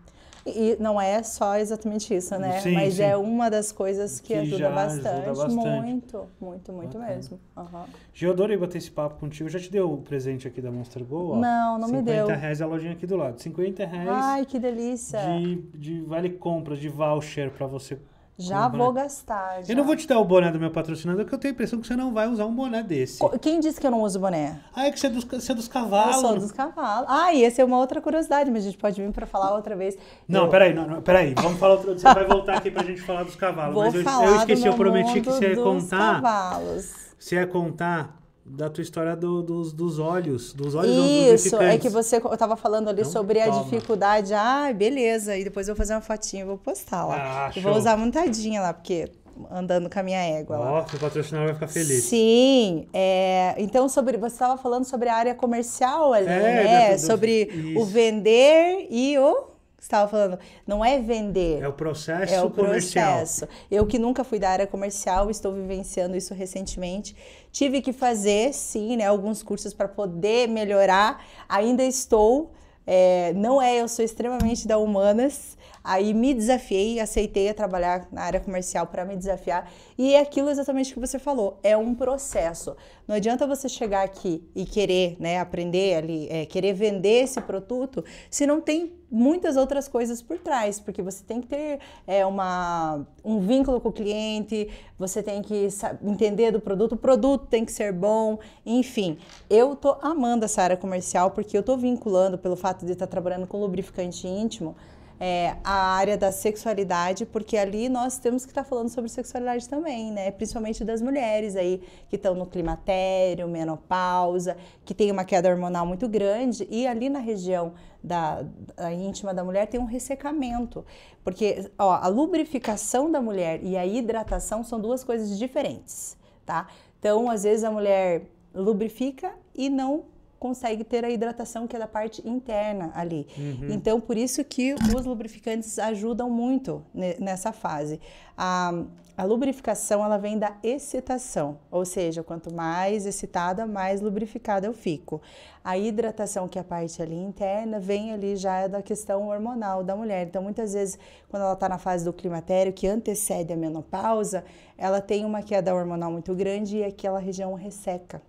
E, não é só exatamente isso, né? Sim, mas sim. é uma das coisas que, que ajuda, bastante, ajuda, bastante, Muito, muito, muito Bacana. mesmo. Uhum. Gio, adorei bater esse papo contigo. Já te deu o presente aqui da Monster Boa? Não, não me deu. 50 reais a lojinha aqui do lado. 50 reais. Ai, que delícia. De, de vale compras, de voucher para você já uhum. vou gastar. Já. Eu não vou te dar o boné do meu patrocinador, porque eu tenho a impressão que você não vai usar um boné desse. Quem disse que eu não uso boné? Ah, é que você é dos, você é dos cavalos. Eu sou dos cavalos. Ah, e essa é uma outra curiosidade, mas a gente pode vir para falar outra vez. Não, eu... peraí, não, não, peraí. Vamos falar outra Você vai voltar aqui para a gente falar dos cavalos. Vou mas eu, eu esqueci, eu prometi que você ia contar. Cavalos. Você ia contar da tua história do, dos, dos olhos, dos olhos Isso, é que você eu tava falando ali então, sobre toma. a dificuldade. Ah, beleza. E depois eu vou fazer uma fotinha e vou postar lá. Ah, e vou usar montadinha lá, porque andando com a minha égua Ó, oh, patrocinador vai ficar feliz. Sim, é, então sobre você estava falando sobre a área comercial ali, é, né? Do, do, sobre isso. o vender e o estava falando, não é vender. É o processo É o processo. Comercial. Eu que nunca fui da área comercial, estou vivenciando isso recentemente. Tive que fazer, sim, né, alguns cursos para poder melhorar. Ainda estou, é, não é, eu sou extremamente da humanas, Aí me desafiei, aceitei a trabalhar na área comercial para me desafiar. E é aquilo exatamente que você falou, é um processo. Não adianta você chegar aqui e querer, né, aprender ali, é, querer vender esse produto, se não tem muitas outras coisas por trás, porque você tem que ter é, uma, um vínculo com o cliente, você tem que entender do produto, o produto tem que ser bom, enfim. Eu tô amando essa área comercial porque eu tô vinculando pelo fato de estar tá trabalhando com lubrificante íntimo é, a área da sexualidade, porque ali nós temos que estar tá falando sobre sexualidade também, né? Principalmente das mulheres aí que estão no climatério, menopausa, que tem uma queda hormonal muito grande e ali na região da, da íntima da mulher tem um ressecamento, porque ó, a lubrificação da mulher e a hidratação são duas coisas diferentes, tá? Então, às vezes a mulher lubrifica e não consegue ter a hidratação que é da parte interna ali. Uhum. Então, por isso que os lubrificantes ajudam muito nessa fase. A, a lubrificação, ela vem da excitação, ou seja, quanto mais excitada, mais lubrificada eu fico. A hidratação, que é a parte ali interna, vem ali já é da questão hormonal da mulher. Então, muitas vezes, quando ela está na fase do climatério, que antecede a menopausa, ela tem uma queda hormonal muito grande e aquela região resseca.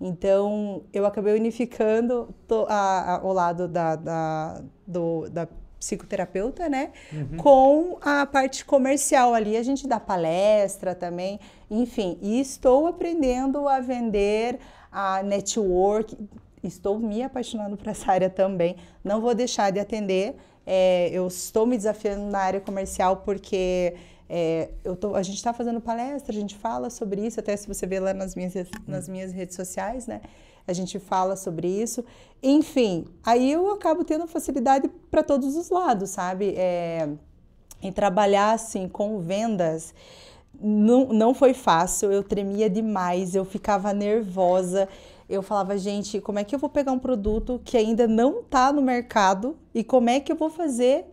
Então, eu acabei unificando to, a, a, o lado da, da, do, da psicoterapeuta, né? Uhum. Com a parte comercial ali, a gente dá palestra também, enfim. E estou aprendendo a vender, a network, estou me apaixonando por essa área também. Não vou deixar de atender. É, eu estou me desafiando na área comercial porque é, eu tô, a gente está fazendo palestra, a gente fala sobre isso, até se você vê lá nas minhas, nas uhum. minhas redes sociais, né? A gente fala sobre isso. Enfim, aí eu acabo tendo facilidade para todos os lados, sabe? É, em trabalhar assim com vendas. Não, não foi fácil, eu tremia demais, eu ficava nervosa. Eu falava, gente, como é que eu vou pegar um produto que ainda não está no mercado e como é que eu vou fazer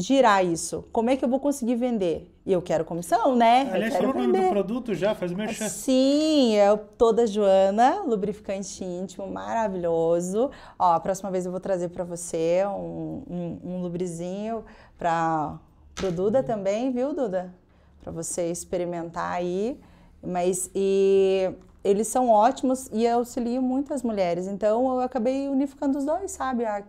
girar isso? Como é que eu vou conseguir vender? E eu quero comissão, né? Aliás, falou o nome do produto já, faz o meu Sim, é o Toda Joana, lubrificante íntimo, maravilhoso. Ó, a próxima vez eu vou trazer para você um, um, um lubrizinho para Duda também, viu, Duda? Para você experimentar aí. Mas e eles são ótimos e auxiliam as mulheres. Então eu acabei unificando os dois, sabe? A,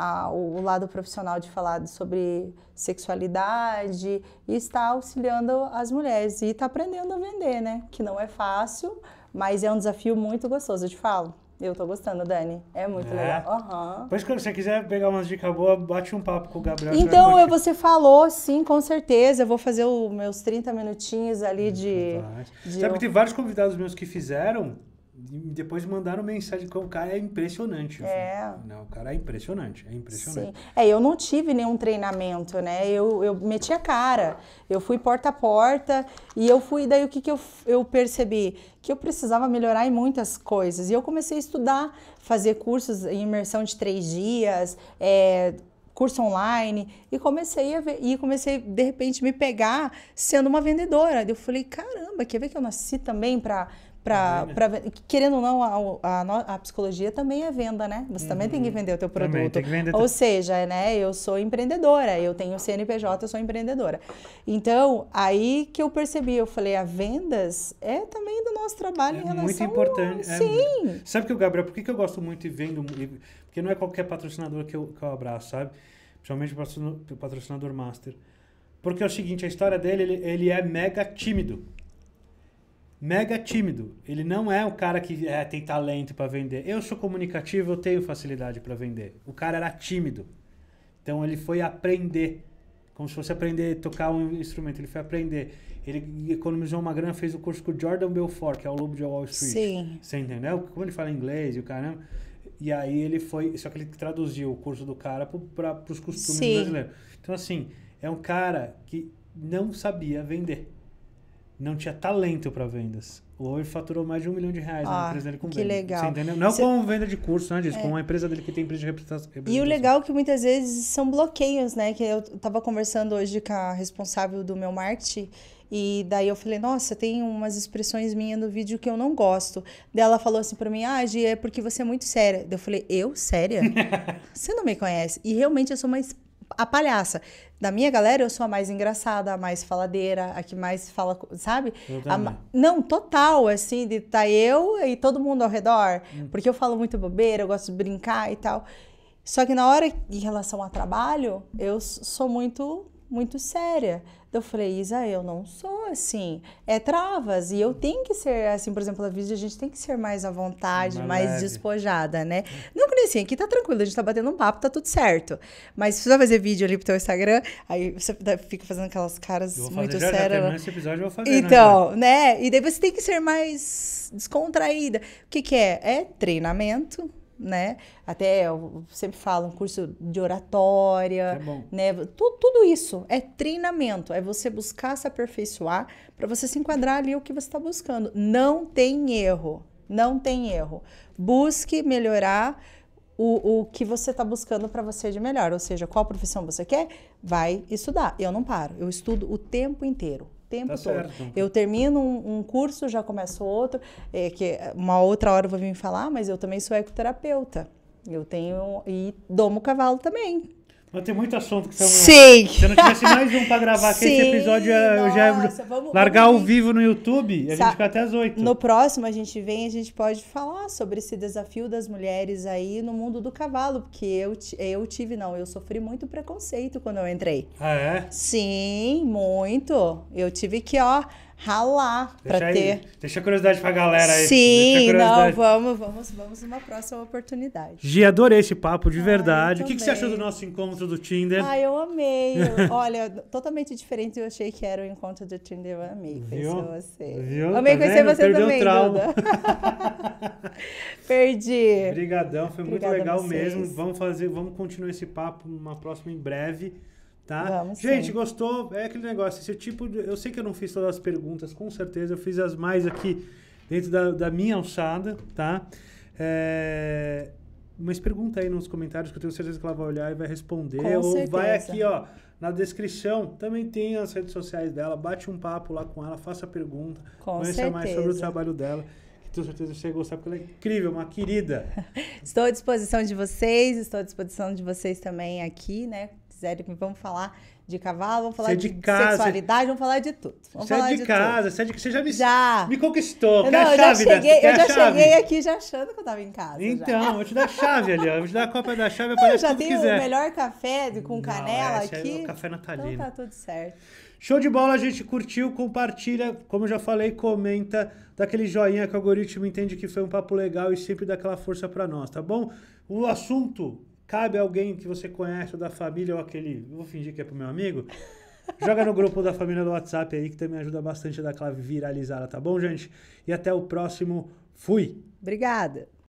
a, o lado profissional de falar sobre sexualidade e está auxiliando as mulheres e está aprendendo a vender, né? Que não é fácil, mas é um desafio muito gostoso, eu te falo. Eu tô gostando, Dani. É muito é. legal. Uhum. Pois quando você quiser pegar umas dicas boas, bate um papo com o Gabriel. Então, eu, você falou, sim, com certeza. Eu vou fazer os meus 30 minutinhos ali hum, de. de Sabe que tem vários convidados meus que fizeram depois mandaram mensagem que o cara é impressionante. É. Não, o cara é impressionante, é impressionante. Sim. É, eu não tive nenhum treinamento, né? Eu, eu meti a cara, eu fui porta a porta e eu fui, daí o que, que eu, eu percebi? Que eu precisava melhorar em muitas coisas. E eu comecei a estudar, fazer cursos em imersão de três dias, é, curso online e comecei a ver, e comecei de repente me pegar sendo uma vendedora. Eu falei, caramba, quer ver que eu nasci também para Uhum. querendo ou não, a, a, a, psicologia também é venda, né? Você também tem que uhum. vender o teu produto. Também tem que vender ou seja, né, eu sou empreendedora, eu tenho CNPJ, eu sou empreendedora. Então, aí que eu percebi, eu falei, a ah, vendas é também do nosso trabalho é em relação... Muito importante. Ao... É Sim! Muito... Sabe que o Gabriel, por que, que eu gosto muito e vendo... Porque não é qualquer patrocinador que eu, que eu abraço, sabe? Principalmente o patrocinador master. Porque é o seguinte, a história dele, ele, ele é mega tímido mega tímido. Ele não é o cara que é, tem talento para vender. Eu sou comunicativo, eu tenho facilidade para vender. O cara era tímido. Então ele foi aprender, como se fosse aprender a tocar um instrumento. Ele foi aprender. Ele economizou uma grana, fez o curso com o Jordan Belfort, que é o lobo de Wall Street. Sim. Você entendeu? Como ele fala inglês e o caramba. E aí ele foi. Só que ele traduziu o curso do cara para os costumes Sim. brasileiros. Então, assim, é um cara que não sabia vender não tinha talento para vendas. O Over faturou mais de um milhão de reais ah, na empresa dele com que venda. legal. Você entendeu? Não Você... É com venda de curso, né, disso, é. com a empresa dele que tem empresa de representação. E o legal é que muitas vezes são bloqueios, né? Que eu estava conversando hoje com a responsável do meu marketing. E daí eu falei, nossa, tem umas expressões minhas no vídeo que eu não gosto. Daí ela falou assim pra mim, ah, Gi, é porque você é muito séria. Daí eu falei, eu? Séria? você não me conhece. E realmente eu sou uma a palhaça. Da minha galera, eu sou a mais engraçada, a mais faladeira, a que mais fala, sabe? A, não, total, assim, de tá eu e todo mundo ao redor. Hum. Porque eu falo muito bobeira, eu gosto de brincar e tal. Só que na hora, em relação ao trabalho, eu sou muito, muito séria. Então, eu falei, Isa, eu não sou assim. É travas. E eu tenho que ser, assim, por exemplo, a vida a gente tem que ser mais à vontade, Uma mais leve. despojada, né? Não conhecia assim, aqui tá tranquilo, a gente tá batendo um papo, tá tudo certo. Mas se você vai fazer vídeo ali pro teu Instagram, aí você fica fazendo aquelas caras eu vou fazer muito já, sérias. Já né? esse episódio eu vou fazer. Né, então, né? né? E daí você tem que ser mais descontraída. O que, que é? É treinamento né? Até eu sempre falo um curso de oratória, é né? Tudo, tudo isso é treinamento, é você buscar se aperfeiçoar para você se enquadrar ali o que você está buscando. Não tem erro, não tem erro. Busque melhorar o, o que você está buscando para você de melhor, ou seja, qual profissão você quer, vai estudar. Eu não paro, eu estudo o tempo inteiro tempo tá todo. Certo. Então. Eu termino um, um, curso, já começo outro, é, que uma outra hora eu vou vir falar, mas eu também sou ecoterapeuta. Eu tenho e domo cavalo também. Mas tem muito assunto que estamos. Sim. Se eu não tivesse mais um pra gravar aqui, esse episódio eu é- já ia é largar vamos... ao vivo no YouTube, a gente fica até às oito. No próximo a gente vem, a gente pode falar sobre esse desafio das mulheres aí no mundo do cavalo, porque eu, eu tive, não, eu sofri muito preconceito quando eu entrei. Ah, é? Sim, muito. Eu tive que, ó ralar para ter. Deixa a curiosidade pra galera aí. Sim, não, vamos, vamos, vamos numa próxima oportunidade. Gi, adorei esse papo de verdade. o que, que, você achou do nosso encontro do Tinder? Ah, eu amei. Olha, totalmente diferente eu achei que era o encontro do Tinder. Eu amei Viu? conhecer você. Viu? Amei tá conhecer vendo? você Perdeu também, Duda. Perdi. Obrigadão, foi Obrigada muito legal mesmo. Vamos fazer, vamos continuar esse papo numa próxima em breve. Tá? Vamos Gente, sim. gostou? É aquele negócio, esse tipo de... Eu sei que eu não fiz todas as perguntas, com certeza. Eu fiz as mais aqui dentro da, da minha alçada, tá? É... Mas pergunta aí nos comentários que eu tenho certeza que ela vai olhar e vai responder. Com ou certeza. vai aqui, ó, na descrição. Também tem as redes sociais dela. Bate um papo lá com ela, faça pergunta. Com conheça certeza. mais sobre o trabalho dela. Que tenho certeza que você vai gostar, porque ela é incrível, uma querida. estou à disposição de vocês, estou à disposição de vocês também aqui, né? quiserem, vamos falar de cavalo, vamos falar é de, de casa, sexualidade, vamos falar de tudo. Vamos você é falar é de, de casa, você, é de... você já me, já. me conquistou. Não, eu já né? cheguei, eu já cheguei aqui já achando que eu tava em casa. Então, já. vou te dar a chave ali, ó. Vou te dar a copa da chave, aparece Eu já tenho quiser. o melhor café com Não, canela aqui. É o café natalino. Então tá tudo certo. Show de bola, a gente curtiu, compartilha, como eu já falei, comenta, dá aquele joinha que o algoritmo entende que foi um papo legal e sempre dá aquela força para nós, tá bom? O assunto Cabe alguém que você conhece ou da família ou aquele. Vou fingir que é pro meu amigo. Joga no grupo da família do WhatsApp aí, que também ajuda bastante a dar aquela viralizada, tá bom, gente? E até o próximo. Fui! Obrigada!